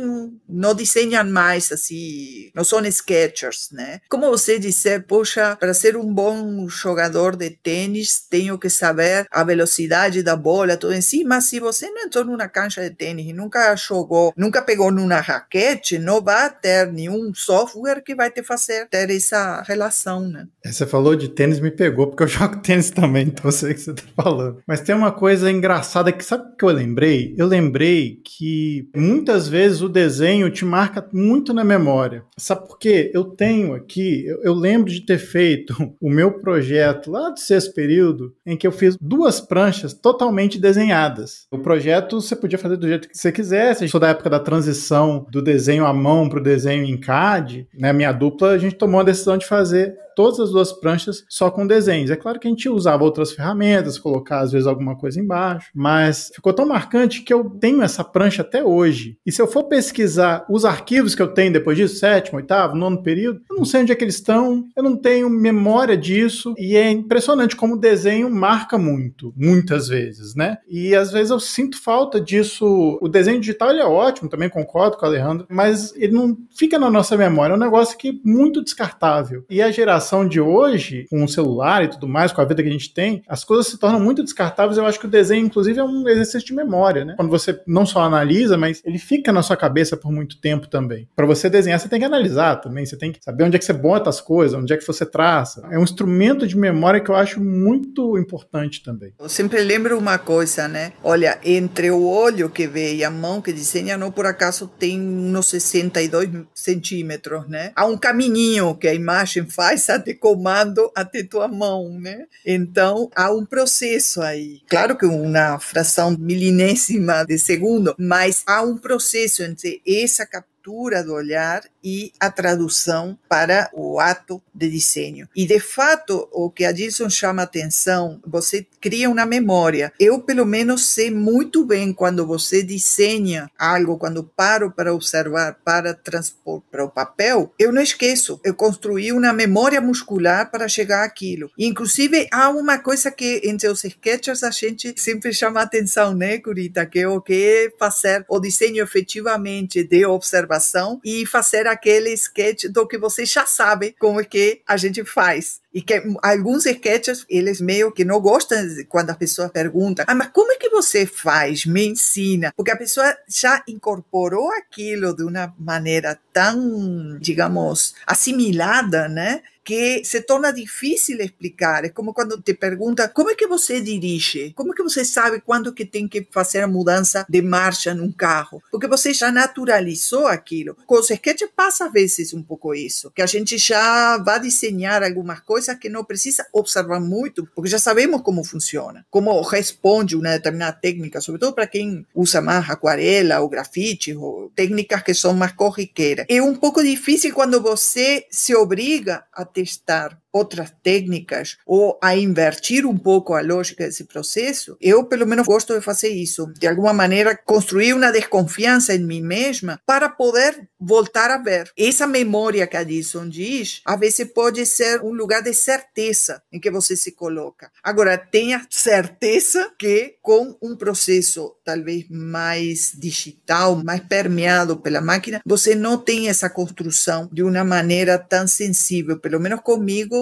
não, desenham mais assim, não são sketchers, né? Como você dizer, poxa, para ser um bom jogador de tênis, tênis, tenho que saber a velocidade da bola, tudo em si, mas se você não entrou numa cancha de tênis e nunca jogou, nunca pegou numa raquete, não vai ter nenhum software que vai te fazer ter essa relação, né? É, você falou de tênis, me pegou, porque eu jogo tênis também, então eu sei o que você tá falando. Mas tem uma coisa engraçada que, sabe o que eu lembrei? Eu lembrei que muitas vezes o desenho te marca muito na memória. Sabe por quê? Eu tenho aqui, eu, eu lembro de ter feito o meu projeto lá do sexto desse período em que eu fiz duas pranchas totalmente desenhadas. O projeto você podia fazer do jeito que você quisesse. Eu sou da época da transição do desenho à mão para o desenho em CAD. Né? Minha dupla, a gente tomou a decisão de fazer todas as duas pranchas só com desenhos. É claro que a gente usava outras ferramentas, colocar às vezes alguma coisa embaixo, mas ficou tão marcante que eu tenho essa prancha até hoje. E se eu for pesquisar os arquivos que eu tenho depois disso, sétimo, oitavo, nono período, eu não sei onde é que eles estão, eu não tenho memória disso, e é impressionante como o desenho marca muito, muitas vezes, né? E às vezes eu sinto falta disso. O desenho digital ele é ótimo, também concordo com o Alejandro, mas ele não fica na nossa memória, é um negócio que é muito descartável. E a geração geração de hoje, com o celular e tudo mais, com a vida que a gente tem, as coisas se tornam muito descartáveis. Eu acho que o desenho, inclusive, é um exercício de memória, né? Quando você não só analisa, mas ele fica na sua cabeça por muito tempo também. Para você desenhar, você tem que analisar também, você tem que saber onde é que você bota as coisas, onde é que você traça. É um instrumento de memória que eu acho muito importante também. Eu sempre lembro uma coisa, né? Olha, entre o olho que vê e a mão que desenha, não por acaso tem uns 62 centímetros, né? Há um caminho que a imagem faz de comando até tua mão, né? Então, há um processo aí. Claro que uma fração milinésima de segundo, mas há um processo entre essa captura do olhar e a tradução para o ato de desenho. E de fato, o que a Gilson chama atenção, você cria uma memória. Eu, pelo menos, sei muito bem quando você desenha algo, quando paro para observar, para transpor para o papel, eu não esqueço. Eu construí uma memória muscular para chegar àquilo. Inclusive, há uma coisa que entre os sketchers a gente sempre chama atenção, né, Curita? Que é o que é fazer o desenho efetivamente de observação e fazer aquele sketch do que vocês já sabem como é que a gente faz. E que alguns sketches, eles meio que não gostam quando as pessoas perguntam, ah, mas como é que você faz? Me ensina. Porque a pessoa já incorporou aquilo de uma maneira tão, digamos, assimilada, né? que se torna difícil explicar. É como quando te pergunta como é que você dirige, como é que você sabe quando que tem que fazer a mudança de marcha num carro, porque você já naturalizou aquilo. Com os sketches passa às vezes um pouco isso, que a gente já vai desenhar algumas coisas coisas que não precisa observar muito, porque já sabemos como funciona, como responde uma determinada técnica, sobretudo para quem usa mais aquarela ou grafite, ou técnicas que são mais corriqueiras. É um pouco difícil quando você se obriga a testar outras técnicas ou a invertir um pouco a lógica desse processo, eu pelo menos gosto de fazer isso. De alguma maneira, construir uma desconfiança em mim mesma para poder voltar a ver. Essa memória que a Dyson diz, às vezes pode ser um lugar de certeza em que você se coloca. Agora, tenha certeza que com um processo talvez mais digital, mais permeado pela máquina, você não tem essa construção de uma maneira tão sensível, pelo menos comigo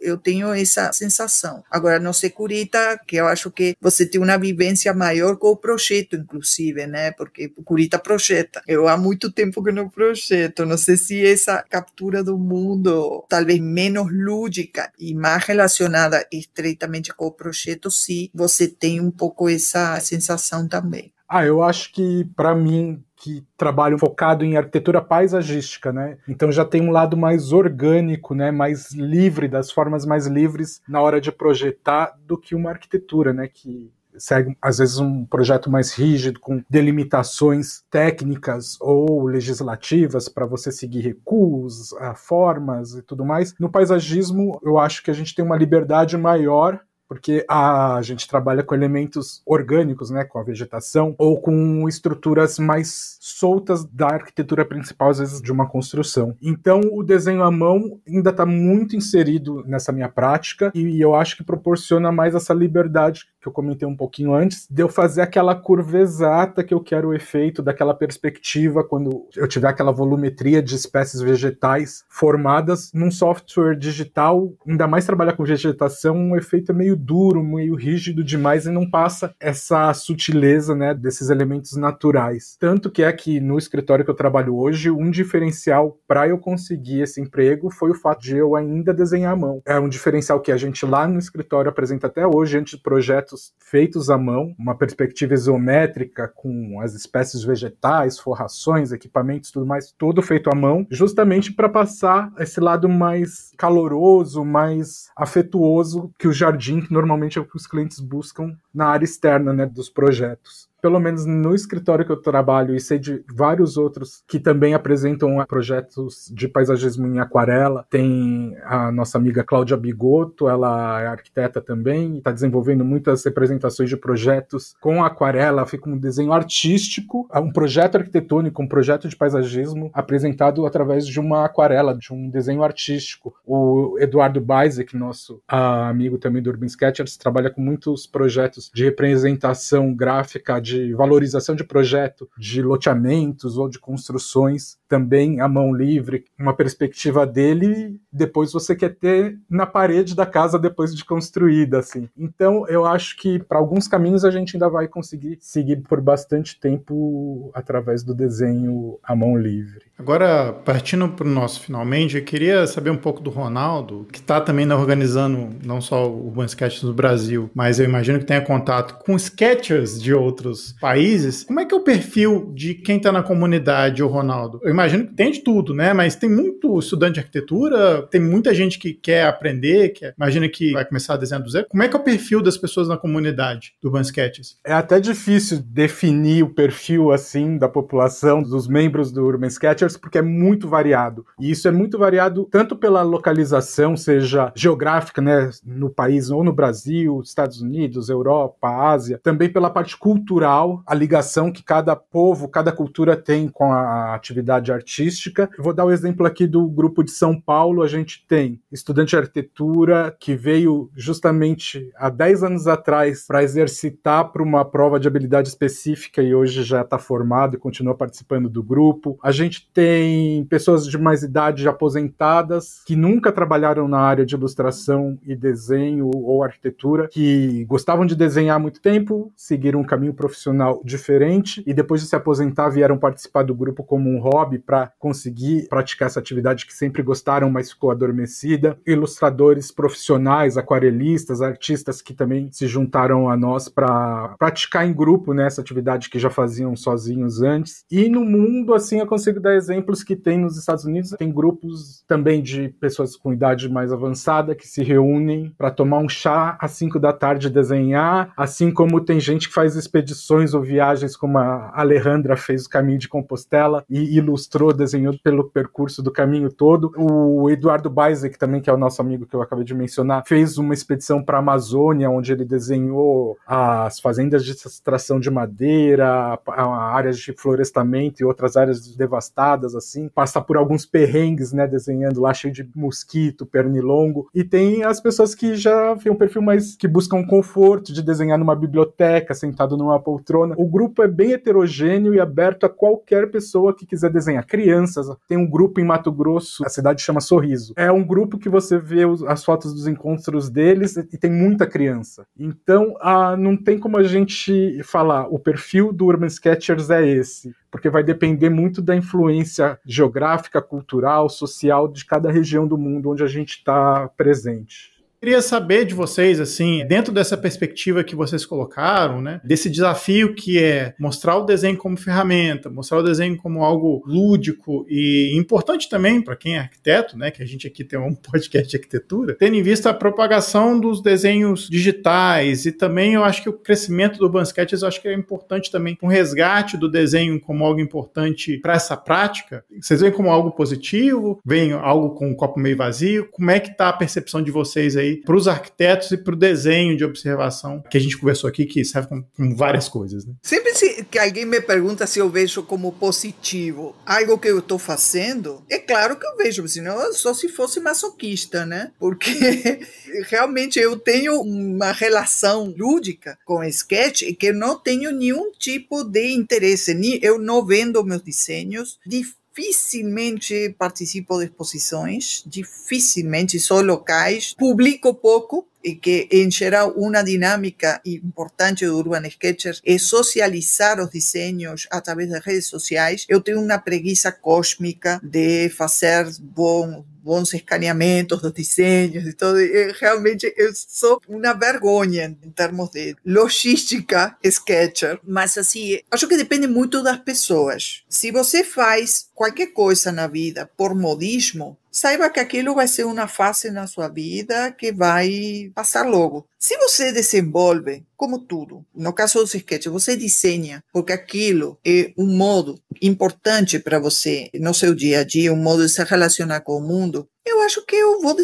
eu tenho essa sensação. Agora, não sei curita que eu acho que você tem uma vivência maior com o projeto, inclusive, né? Porque o Curita projeta. Eu há muito tempo que não projeto. Não sei se essa captura do mundo, talvez menos lúdica e mais relacionada estreitamente com o projeto, se você tem um pouco essa sensação também. Ah, eu acho que para mim que trabalho focado em arquitetura paisagística, né? Então já tem um lado mais orgânico, né? Mais livre das formas mais livres na hora de projetar do que uma arquitetura, né? Que segue às vezes um projeto mais rígido com delimitações técnicas ou legislativas para você seguir recuos, formas e tudo mais. No paisagismo, eu acho que a gente tem uma liberdade maior porque a, gente trabalha com elementos orgânicos, né, com a vegetação, ou com estruturas mais soltas da arquitetura principal, às vezes, de uma construção. Então, o desenho à mão ainda está muito inserido nessa minha prática, e eu acho que proporciona mais essa liberdade que eu comentei um pouquinho antes, de eu fazer aquela curva exata que eu quero o efeito daquela perspectiva quando eu tiver aquela volumetria de espécies vegetais formadas num software digital, ainda mais trabalhar com vegetação, um efeito é meio duro, meio rígido demais e não passa essa sutileza, né, desses elementos naturais. Tanto que é que no escritório que eu trabalho hoje, um diferencial para eu conseguir esse emprego foi o fato de eu ainda desenhar à mão. É um diferencial que a gente lá no escritório apresenta até hoje, antes de projetos objetos feitos à mão, uma perspectiva isométrica com as espécies vegetais, forrações, equipamentos, tudo mais, tudo feito à mão, justamente para passar esse lado mais caloroso, mais afetuoso que o jardim, que normalmente é o que os clientes buscam na área externa né, dos projetos pelo menos no escritório que eu trabalho, e sei de vários outros que também apresentam projetos de paisagismo em aquarela. Tem a nossa amiga Cláudia Bigoto, ela é arquiteta também, está desenvolvendo muitas representações de projetos com aquarela, fica um desenho artístico, é um projeto arquitetônico, um projeto de paisagismo apresentado através de uma aquarela, de um desenho artístico. O Eduardo Baizek, nosso ah, amigo também do Urban Sketchers, trabalha com muitos projetos de representação gráfica de de valorização de projeto de loteamentos ou de construções também a mão livre, uma perspectiva dele, depois você quer ter na parede da casa depois de construída, assim. Então, eu acho que para alguns caminhos a gente ainda vai conseguir seguir por bastante tempo através do desenho à mão livre. Agora, partindo para o nosso finalmente, eu queria saber um pouco do Ronaldo, que está também organizando não só o Urban Sketches do Brasil, mas eu imagino que tenha contato com sketchers de outros países. Como é que é o perfil de quem está na comunidade, o Ronaldo? Eu imagino que tem de tudo, né? Mas tem muito estudante de arquitetura, tem muita gente que quer aprender, que imagina que vai começar a desenhar do zero. Como é que é o perfil das pessoas na comunidade do Urban Sketches? É até difícil definir o perfil assim da população dos membros do Urban Sketchers porque é muito variado. E isso é muito variado tanto pela localização, seja geográfica, né, no país ou no Brasil, Estados Unidos, Europa, Ásia, também pela parte cultural, a ligação que cada povo, cada cultura tem com a atividade artística. Eu vou dar o um exemplo aqui do grupo de São Paulo. A gente tem estudante de arquitetura que veio justamente há 10 anos atrás para exercitar para uma prova de habilidade específica e hoje já está formado e continua participando do grupo. A gente tem pessoas de mais idade aposentadas que nunca trabalharam na área de ilustração e desenho ou arquitetura, que gostavam de desenhar há muito tempo, seguiram um caminho profissional diferente e depois de se aposentar vieram participar do grupo como um hobby para conseguir praticar essa atividade que sempre gostaram, mas ficou adormecida. Ilustradores profissionais, aquarelistas, artistas que também se juntaram a nós para praticar em grupo né, essa atividade que já faziam sozinhos antes. E no mundo, assim, eu consigo dar exemplos que tem nos Estados Unidos. Tem grupos também de pessoas com idade mais avançada que se reúnem para tomar um chá às 5 da tarde e desenhar, assim como tem gente que faz expedições ou viagens, como a Alejandra fez o caminho de Compostela e ilustra ilustrou, desenhou pelo percurso do caminho todo. O Eduardo Baizek também, que é o nosso amigo que eu acabei de mencionar, fez uma expedição para a Amazônia, onde ele desenhou as fazendas de extração de madeira, áreas de florestamento e outras áreas devastadas, assim. Passa por alguns perrengues, né, desenhando lá, cheio de mosquito, pernilongo. E tem as pessoas que já têm um perfil mais que buscam conforto de desenhar numa biblioteca, sentado numa poltrona. O grupo é bem heterogêneo e aberto a qualquer pessoa que quiser desenhar a crianças. Tem um grupo em Mato Grosso, a cidade chama Sorriso. É um grupo que você vê as fotos dos encontros deles e tem muita criança. Então, ah, não tem como a gente falar o perfil do Urban Sketchers é esse, porque vai depender muito da influência geográfica, cultural, social de cada região do mundo onde a gente está presente. Queria saber de vocês, assim, dentro dessa perspectiva que vocês colocaram, né, desse desafio que é mostrar o desenho como ferramenta, mostrar o desenho como algo lúdico e importante também para quem é arquiteto, né, que a gente aqui tem um podcast de arquitetura, tendo em vista a propagação dos desenhos digitais e também eu acho que o crescimento do Urban eu acho que é importante também um resgate do desenho como algo importante para essa prática. Vocês veem como algo positivo? Vem algo com um copo meio vazio? Como é que está a percepção de vocês aí para os arquitetos e para o desenho de observação que a gente conversou aqui, que serve com, com várias coisas. Né? Sempre se, que alguém me pergunta se eu vejo como positivo algo que eu estou fazendo, é claro que eu vejo, senão só se fosse masoquista, né? Porque realmente eu tenho uma relação lúdica com sketch e que eu não tenho nenhum tipo de interesse, nem eu não vendo meus desenhos de dificilmente participo de exposições, dificilmente sou locais, publico pouco, e que em geral uma dinâmica importante do Urban Sketchers é socializar os desenhos através das redes sociais. Eu tenho uma preguiça cósmica de fazer bons bons escaneamentos dos desenhos e tudo. E eh, realmente eu sou uma vergonha em termos de logística Sketcher, mas assim, acho que depende muito das pessoas. Se você faz qualquer coisa na vida por modismo, saiba que aquilo vai ser uma fase na sua vida que vai passar logo. Se você desenvolve, como tudo, no caso dos sketches, você desenha, porque aquilo é um modo importante para você no seu dia a dia, um modo de se relacionar com o mundo, eu acho que eu vou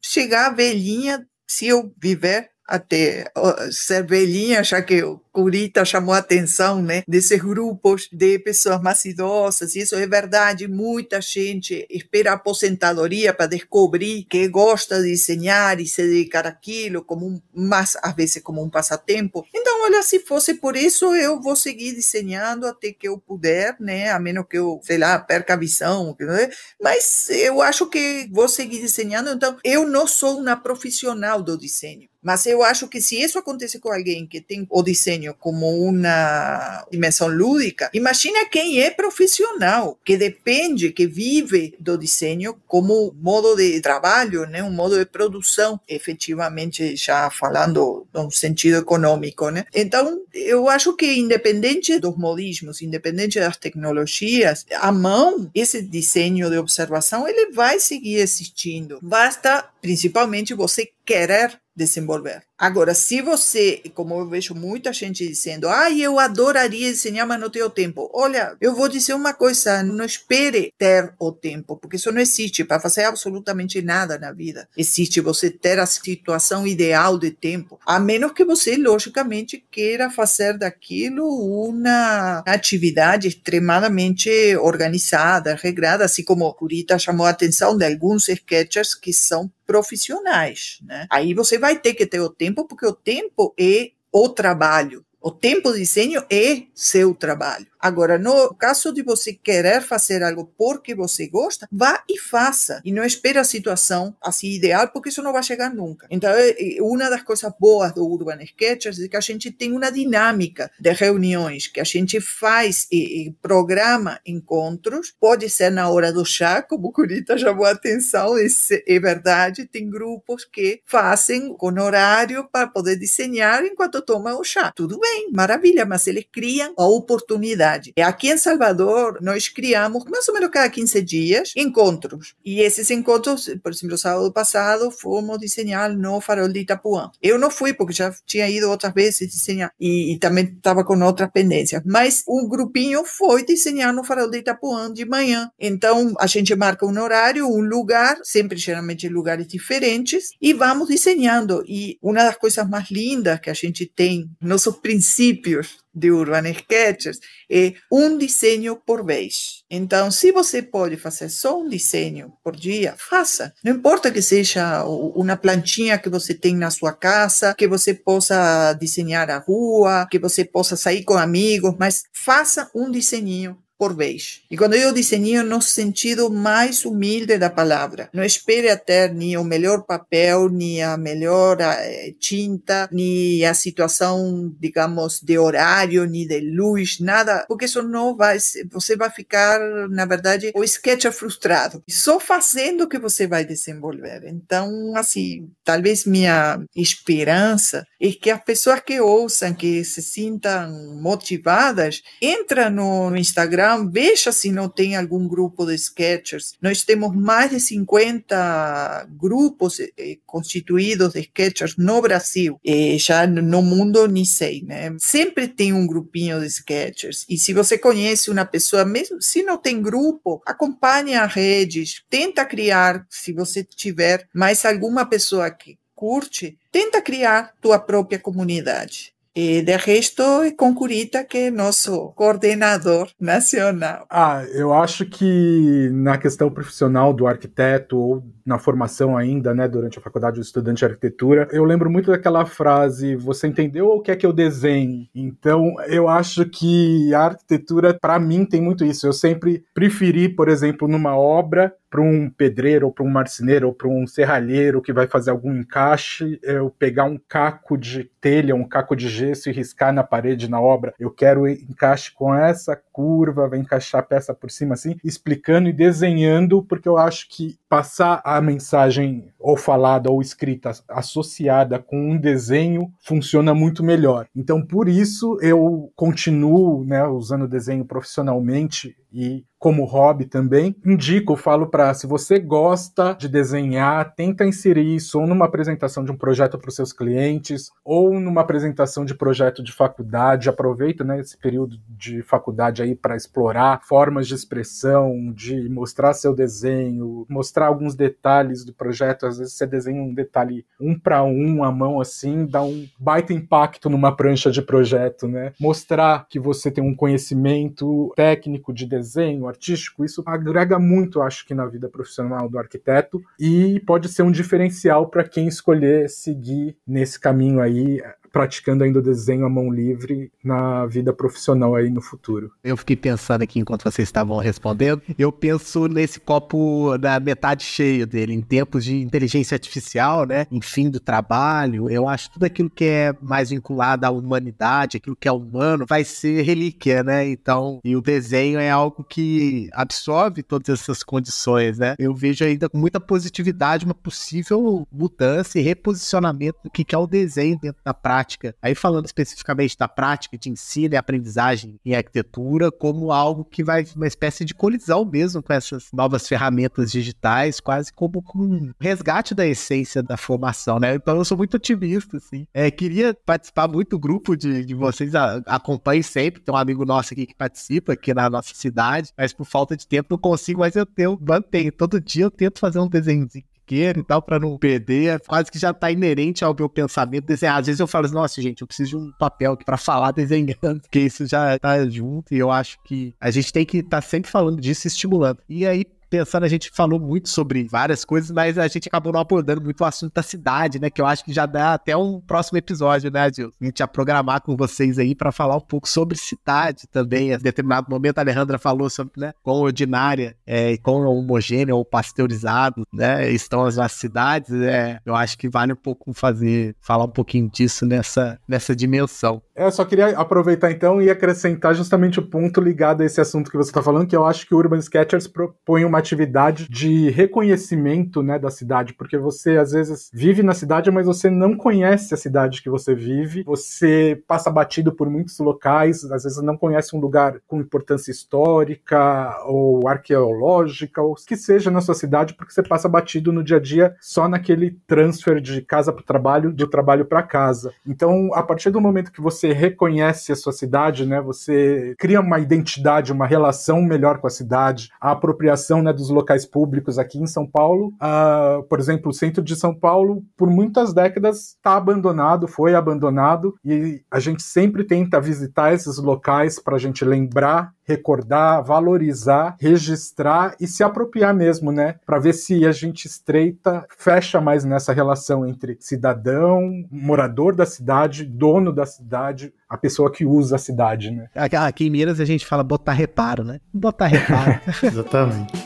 chegar velhinha, se eu viver até ser velhinha, já que eu Curita chamou a atenção, né, desses grupos de pessoas mais idosas, e isso é verdade, muita gente espera a aposentadoria para descobrir que gosta de desenhar e se dedicar àquilo, como um, mas às vezes como um passatempo. Então, olha, se fosse por isso, eu vou seguir desenhando até que eu puder, né, a menos que eu, sei lá, perca a visão, né? mas eu acho que vou seguir desenhando, então eu não sou uma profissional do desenho, mas eu acho que se isso acontece com alguém que tem o desenho como uma dimensão lúdica, imagina quem é profissional, que depende, que vive do desenho como modo de trabalho, né? um modo de produção, efetivamente, já falando num sentido econômico. Né? Então, eu acho que, independente dos modismos, independente das tecnologias, a mão, esse desenho de observação, ele vai seguir existindo. Basta, principalmente, você querer desenvolver. Agora, se você, como eu vejo muita gente dizendo, ah, eu adoraria ensinar, mas não tenho tempo. Olha, eu vou dizer uma coisa, não espere ter o tempo, porque isso não existe para fazer absolutamente nada na vida. Existe você ter a situação ideal de tempo, a menos que você, logicamente, queira fazer daquilo uma atividade extremadamente organizada, regrada, assim como Curita chamou a atenção de alguns sketchers que são profissionais, né? Aí você vai ter que ter o tempo, porque o tempo é o trabalho, o tempo de desenho é seu trabalho. Agora, no caso de você querer fazer algo porque você gosta, vá e faça. E não espere a situação assim ideal, porque isso não vai chegar nunca. Então, é, é, uma das coisas boas do Urban Sketchers é que a gente tem uma dinâmica de reuniões, que a gente faz e, e programa encontros. Pode ser na hora do chá, como Curita chamou a atenção, é verdade. Tem grupos que fazem com horário para poder desenhar enquanto toma o chá. Tudo bem bem, maravilha, mas eles criam a oportunidade. Aqui em Salvador, nós criamos mais ou menos cada 15 dias encontros. E esses encontros, por exemplo, sábado passado, fomos desenhar no Farol de Itapuã. Eu não fui, porque já tinha ido outras vezes desenhar e, e também estava com outras pendências. Mas um grupinho foi desenhar no Farol de Itapuã de manhã. Então, a gente marca um horário, um lugar, sempre geralmente lugares diferentes, e vamos desenhando. E uma das coisas mais lindas que a gente tem, nossos princípios princípios de urban Sketchers é um desenho por vez. Então, se você pode fazer só um desenho por dia, faça. Não importa que seja uma plantinha que você tem na sua casa, que você possa desenhar a rua, que você possa sair com amigos, mas faça um desenho por vez. E quando eu disse ninho, no sentido mais humilde da palavra. Não espere até ter nem o melhor papel, nem a melhor eh, tinta, nem a situação, digamos, de horário, nem de luz, nada, porque isso não vai, você vai ficar, na verdade, o sketch frustrado. Só fazendo que você vai desenvolver. Então, assim, talvez minha esperança é que as pessoas que ouçam, que se sintam motivadas, entram no Instagram então, veja se não tem algum grupo de sketchers. Nós temos mais de 50 grupos eh, eh, constituídos de sketchers no Brasil. Eh, já no mundo, nem sei, né? Sempre tem um grupinho de sketchers. E se você conhece uma pessoa, mesmo se não tem grupo, acompanhe as redes, tenta criar, se você tiver mais alguma pessoa que curte, tenta criar tua própria comunidade. E de resto é com Curita, que é nosso coordenador nacional. Ah, eu acho que na questão profissional do arquiteto, ou na formação ainda, né, durante a faculdade de estudante de arquitetura, eu lembro muito daquela frase: você entendeu o que é que eu desenho Então, eu acho que a arquitetura, para mim, tem muito isso. Eu sempre preferi, por exemplo, numa obra, para um pedreiro, ou para um marceneiro, ou para um serralheiro que vai fazer algum encaixe, eu pegar um caco de telha, um caco de gesso e riscar na parede na obra. Eu quero encaixe com essa curva, vai encaixar a peça por cima assim, explicando e desenhando, porque eu acho que passar a mensagem ou falada ou escrita associada com um desenho funciona muito melhor. Então, por isso eu continuo, né, usando desenho profissionalmente e como hobby também. Indico, falo para se você gosta de desenhar, tenta inserir isso ou numa apresentação de um projeto para os seus clientes, ou numa apresentação de projeto de faculdade. Aproveita né, esse período de faculdade aí para explorar formas de expressão, de mostrar seu desenho, mostrar alguns detalhes do projeto. Às vezes você desenha um detalhe um para um à mão assim, dá um baita impacto numa prancha de projeto, né? Mostrar que você tem um conhecimento técnico de desenho desenho artístico, isso agrega muito, acho que, na vida profissional do arquiteto e pode ser um diferencial para quem escolher seguir nesse caminho aí praticando ainda o desenho à mão livre na vida profissional aí no futuro. Eu fiquei pensando aqui enquanto vocês estavam respondendo, eu penso nesse copo da metade cheia dele, em tempos de inteligência artificial, né? Em fim do trabalho, eu acho tudo aquilo que é mais vinculado à humanidade, aquilo que é humano, vai ser relíquia, né? Então, e o desenho é algo que absorve todas essas condições, né? Eu vejo ainda com muita positividade uma possível mudança e reposicionamento do que é o desenho dentro da prática prática. Aí falando especificamente da prática de ensino e aprendizagem em arquitetura, como algo que vai uma espécie de colisão mesmo com essas novas ferramentas digitais, quase como um resgate da essência da formação, né? Então eu sou muito otimista, assim. É, queria participar muito do grupo de, de vocês, a, acompanhe sempre, tem um amigo nosso aqui que participa aqui na nossa cidade, mas por falta de tempo não consigo, mas eu tenho, mantenho, todo dia eu tento fazer um desenhozinho esquerda e tal, para não perder. É quase que já tá inerente ao meu pensamento desenhar. Às vezes eu falo assim, nossa, gente, eu preciso de um papel aqui pra falar desenhando, porque isso já tá junto e eu acho que a gente tem que estar tá sempre falando disso e estimulando. E aí, pensando, a gente falou muito sobre várias coisas, mas a gente acabou não abordando muito o assunto da cidade, né? Que eu acho que já dá até um próximo episódio, né, Gil? A gente ia programar com vocês aí para falar um pouco sobre cidade também. A determinado momento, a Alejandra falou sobre, né, quão ordinária é, e quão homogênea ou pasteurizado, né, estão as nossas cidades. É, eu acho que vale um pouco fazer, falar um pouquinho disso nessa, nessa dimensão. É, só queria aproveitar então e acrescentar justamente o ponto ligado a esse assunto que você está falando, que eu acho que o Urban Sketchers propõe uma atividade de reconhecimento né, da cidade, porque você às vezes vive na cidade, mas você não conhece a cidade que você vive, você passa batido por muitos locais, às vezes não conhece um lugar com importância histórica ou arqueológica, ou que seja na sua cidade, porque você passa batido no dia a dia só naquele transfer de casa para o trabalho, do trabalho para casa. Então, a partir do momento que você reconhece a sua cidade, né, você cria uma identidade, uma relação melhor com a cidade, a apropriação né, dos locais públicos aqui em São Paulo. Uh, por exemplo, o centro de São Paulo, por muitas décadas, está abandonado, foi abandonado, e a gente sempre tenta visitar esses locais para a gente lembrar recordar, valorizar, registrar e se apropriar mesmo, né? Para ver se a gente estreita, fecha mais nessa relação entre cidadão, morador da cidade, dono da cidade, a pessoa que usa a cidade, né? Aqui em Minas a gente fala botar reparo, né? Botar reparo. Exatamente.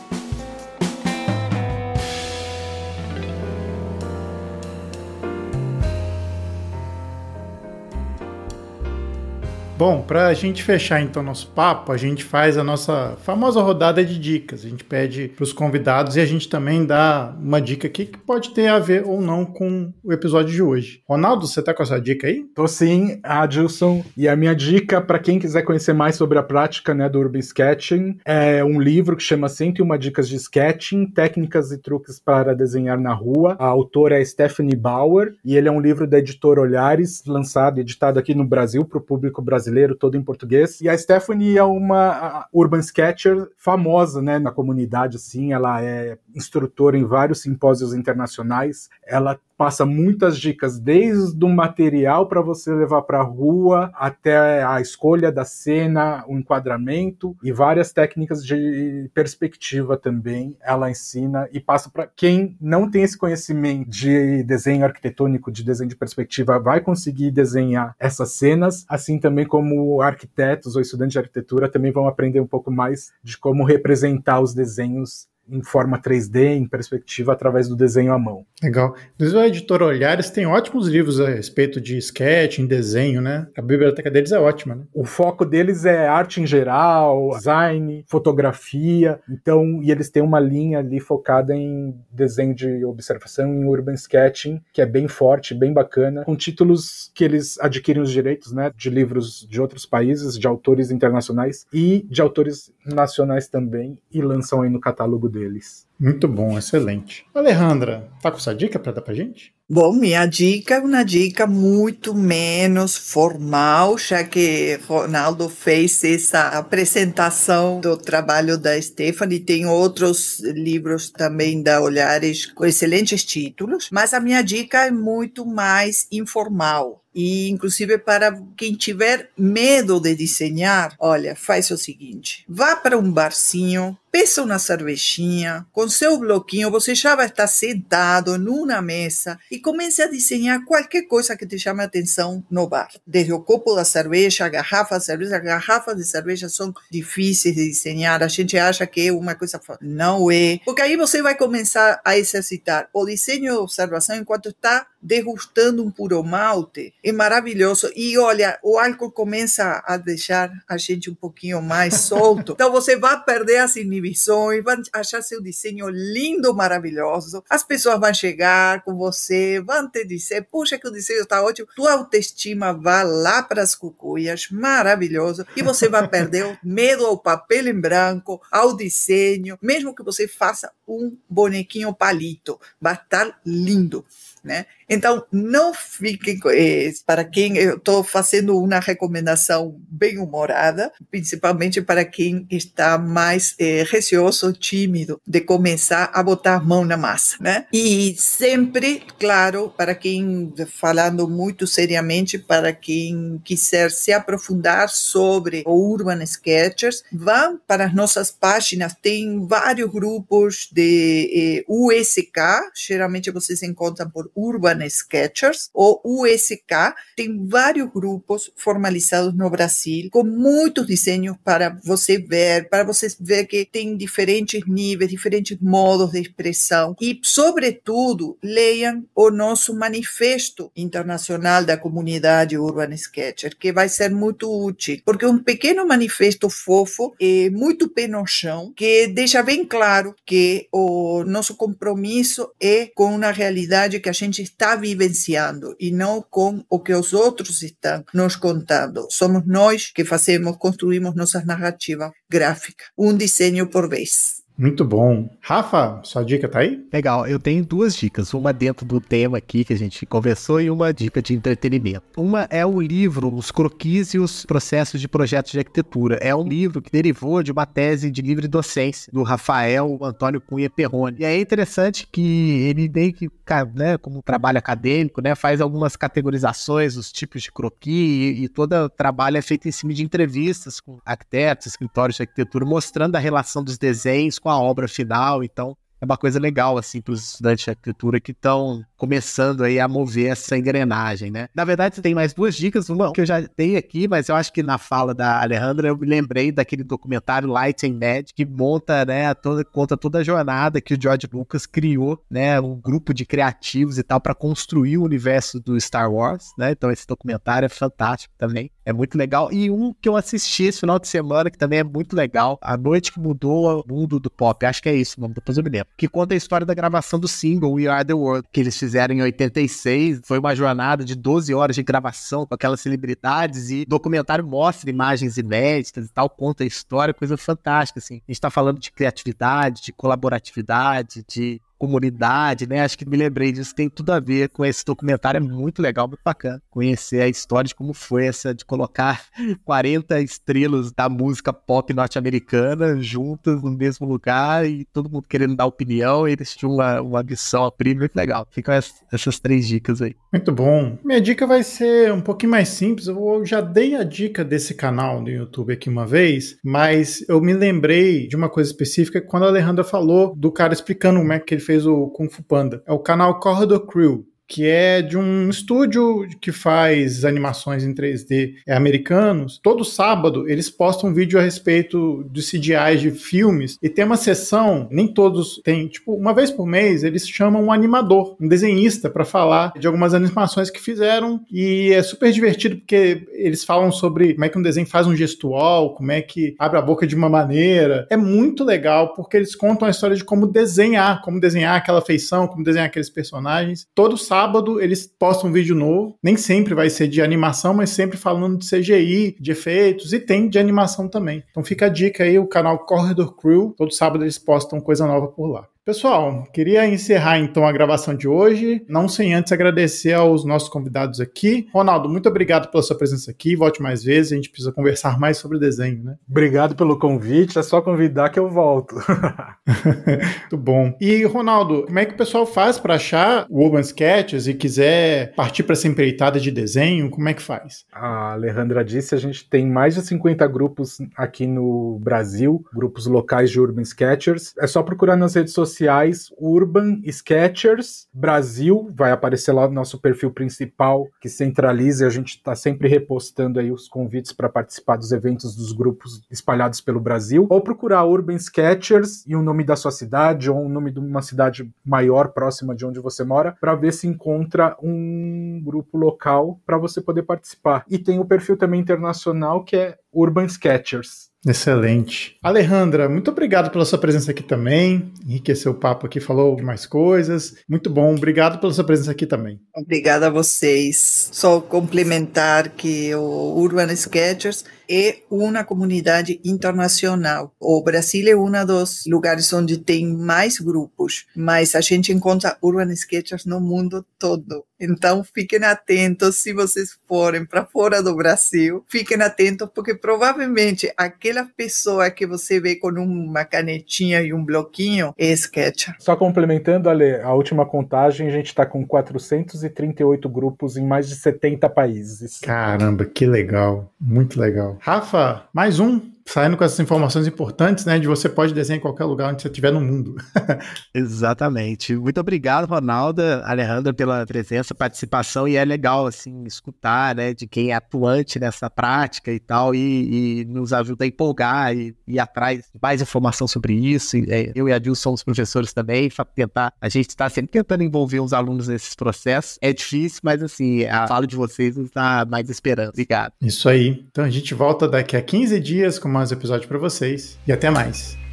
Bom, para a gente fechar então nosso papo, a gente faz a nossa famosa rodada de dicas. A gente pede para os convidados e a gente também dá uma dica aqui que pode ter a ver ou não com o episódio de hoje. Ronaldo, você tá com essa dica aí? Tô sim, Adilson. E a minha dica para quem quiser conhecer mais sobre a prática né, do Urban Sketching é um livro que chama 101 Dicas de Sketching, Técnicas e Truques para Desenhar na Rua. A autora é Stephanie Bauer e ele é um livro da editora Olhares, lançado, editado aqui no Brasil para o público brasileiro brasileiro, todo em português. E a Stephanie é uma urban sketcher famosa, né, na comunidade assim, ela é instrutora em vários simpósios internacionais. Ela passa muitas dicas, desde o material para você levar para a rua, até a escolha da cena, o enquadramento e várias técnicas de perspectiva também. Ela ensina e passa para quem não tem esse conhecimento de desenho arquitetônico, de desenho de perspectiva, vai conseguir desenhar essas cenas, assim também como arquitetos ou estudantes de arquitetura também vão aprender um pouco mais de como representar os desenhos em forma 3D, em perspectiva, através do desenho à mão. Legal. Inclusive, a Olhares tem ótimos livros a respeito de sketch, em desenho, né? A biblioteca deles é ótima, né? O foco deles é arte em geral, design, fotografia. Então, e eles têm uma linha ali focada em desenho de observação, em urban sketching, que é bem forte, bem bacana, com títulos que eles adquirem os direitos, né? De livros de outros países, de autores internacionais e de autores nacionais também, e lançam aí no catálogo deles. Muito bom, excelente. Alejandra, tá com essa dica para dar pra gente? Bom, minha dica é uma dica muito menos formal, já que Ronaldo fez essa apresentação do trabalho da Stephanie. Tem outros livros também da Olhares com excelentes títulos, mas a minha dica é muito mais informal e inclusive para quem tiver medo de desenhar, olha, faz o seguinte: vá para um barzinho, peça uma cervejinha, com com seu bloquinho, você já vai estar sentado numa mesa e comece a desenhar qualquer coisa que te chame a atenção no bar. Desde o copo da cerveja, a garrafa de cerveja, garrafas de cerveja são difíceis de desenhar. A gente acha que é uma coisa não é, porque aí você vai começar a exercitar o desenho de observação enquanto está degustando um puro malte, é maravilhoso. E olha, o álcool começa a deixar a gente um pouquinho mais solto. Então você vai perder as inibições, vai achar seu desenho lindo, maravilhoso. As pessoas vão chegar com você, vão te dizer: puxa, que o desenho está ótimo. Tua autoestima vai lá para as cucuias, maravilhoso. E você vai perder o medo ao papel em branco, ao desenho, mesmo que você faça um bonequinho palito, vai estar tá lindo, né? Então, não fiquem, eh, para quem, eu estou fazendo uma recomendação bem humorada, principalmente para quem está mais é, receoso, tímido, de começar a botar a mão na massa, né? E sempre, claro, para quem, falando muito seriamente, para quem quiser se aprofundar sobre o Urban Sketchers, vá para as nossas páginas, tem vários grupos de eh, USK, geralmente vocês encontram por Urban Urban Sketchers, ou USK, tem vários grupos formalizados no Brasil, com muitos desenhos para você ver, para você ver que tem diferentes níveis, diferentes modos de expressão. E, sobretudo, leiam o nosso manifesto internacional da comunidade Urban Sketcher, que vai ser muito útil, porque é um pequeno manifesto fofo, é muito pé no chão, que deixa bem claro que o nosso compromisso é com uma realidade que a gente está está vivenciando e não com o que os outros estão nos contando. Somos nós que fazemos, construímos nossas narrativas gráficas, um desenho por vez. Muito bom. Rafa, sua dica tá aí? Legal, eu tenho duas dicas. Uma dentro do tema aqui que a gente conversou e uma dica de entretenimento. Uma é o livro Os Croquis e os Processos de Projetos de Arquitetura. É um livro que derivou de uma tese de livre docência do Rafael Antônio Cunha Perrone. E é interessante que ele meio que, né, como trabalho acadêmico, né, faz algumas categorizações, os tipos de croquis e, e todo o trabalho é feito em cima de entrevistas com arquitetos, escritórios de arquitetura, mostrando a relação dos desenhos com a obra final, então é uma coisa legal assim para os estudantes de arquitetura que estão começando aí a mover essa engrenagem, né? Na verdade, você tem mais duas dicas, uma que eu já dei aqui, mas eu acho que na fala da Alejandra eu me lembrei daquele documentário Light and Magic que monta, né, toda, conta toda a jornada que o George Lucas criou, né, um grupo de criativos e tal para construir o universo do Star Wars, né? Então esse documentário é fantástico também, é muito legal. E um que eu assisti esse final de semana que também é muito legal, A Noite que Mudou o Mundo do Pop, acho que é isso, depois eu me lembro, que conta a história da gravação do single We Are the World que eles fizeram em 86. Foi uma jornada de 12 horas de gravação com aquelas celebridades e documentário mostra imagens inéditas e tal, conta a história, coisa fantástica, assim. A gente tá falando de criatividade, de colaboratividade, de comunidade, né? Acho que me lembrei disso, tem tudo a ver com esse documentário, é muito legal, muito bacana. Conhecer a história de como foi essa de colocar 40 estrelas da música pop norte-americana juntas no mesmo lugar e todo mundo querendo dar opinião, eles tinham uma, uma missão a prima, muito legal. Ficam essas três dicas aí. Muito bom. Minha dica vai ser um pouquinho mais simples, eu já dei a dica desse canal no YouTube aqui uma vez, mas eu me lembrei de uma coisa específica quando a Alejandra falou do cara explicando como é que ele fez o Kung Fu Panda. É o canal Corridor Crew que é de um estúdio que faz animações em 3D é, americanos. Todo sábado eles postam um vídeo a respeito de CGI de filmes e tem uma sessão, nem todos têm, tipo, uma vez por mês eles chamam um animador, um desenhista para falar de algumas animações que fizeram e é super divertido porque eles falam sobre como é que um desenho faz um gestual, como é que abre a boca de uma maneira. É muito legal porque eles contam a história de como desenhar, como desenhar aquela feição, como desenhar aqueles personagens. Todo sábado sábado eles postam um vídeo novo, nem sempre vai ser de animação, mas sempre falando de CGI, de efeitos e tem de animação também. Então fica a dica aí, o canal Corridor Crew, todo sábado eles postam coisa nova por lá. Pessoal, queria encerrar então a gravação de hoje, não sem antes agradecer aos nossos convidados aqui. Ronaldo, muito obrigado pela sua presença aqui, volte mais vezes, a gente precisa conversar mais sobre desenho, né? Obrigado pelo convite, é só convidar que eu volto. muito bom. E Ronaldo, como é que o pessoal faz para achar o Urban Sketches e quiser partir para essa empreitada de desenho, como é que faz? A Alejandra disse, a gente tem mais de 50 grupos aqui no Brasil, grupos locais de Urban Sketchers. É só procurar nas redes sociais sociais Urban Sketchers Brasil, vai aparecer lá no nosso perfil principal que centraliza e a gente está sempre repostando aí os convites para participar dos eventos dos grupos espalhados pelo Brasil, ou procurar Urban Sketchers e o nome da sua cidade ou o nome de uma cidade maior próxima de onde você mora para ver se encontra um grupo local para você poder participar. E tem o perfil também internacional que é Urban Sketchers. Excelente. Alejandra, muito obrigado pela sua presença aqui também. Enriqueceu o papo aqui, falou mais coisas. Muito bom, obrigado pela sua presença aqui também. Obrigada a vocês. Só complementar que o Urban Sketchers é uma comunidade internacional. O Brasil é um dos lugares onde tem mais grupos, mas a gente encontra urban sketchers no mundo todo. Então, fiquem atentos se vocês forem para fora do Brasil. Fiquem atentos, porque provavelmente aquela pessoa que você vê com uma canetinha e um bloquinho é sketcher. Só complementando, Ale, a última contagem, a gente está com 438 grupos em mais de 70 países. Caramba, que legal! Muito legal. Rafa, mais um saindo com essas informações importantes, né? De você pode desenhar em qualquer lugar onde você estiver no mundo. Exatamente. Muito obrigado, Ronalda, Alejandra, pela presença, participação. E é legal, assim, escutar, né? De quem é atuante nessa prática e tal, e, e nos ajuda a empolgar e, e atrás mais informação sobre isso. E, é, eu e a Dil somos professores também, para tentar. A gente está sempre tentando envolver os alunos nesses processos. É difícil, mas, assim, a fala de vocês nos dá mais esperança. Obrigado. Isso aí. Então a gente volta daqui a 15 dias com mais um episódio para vocês e até mais.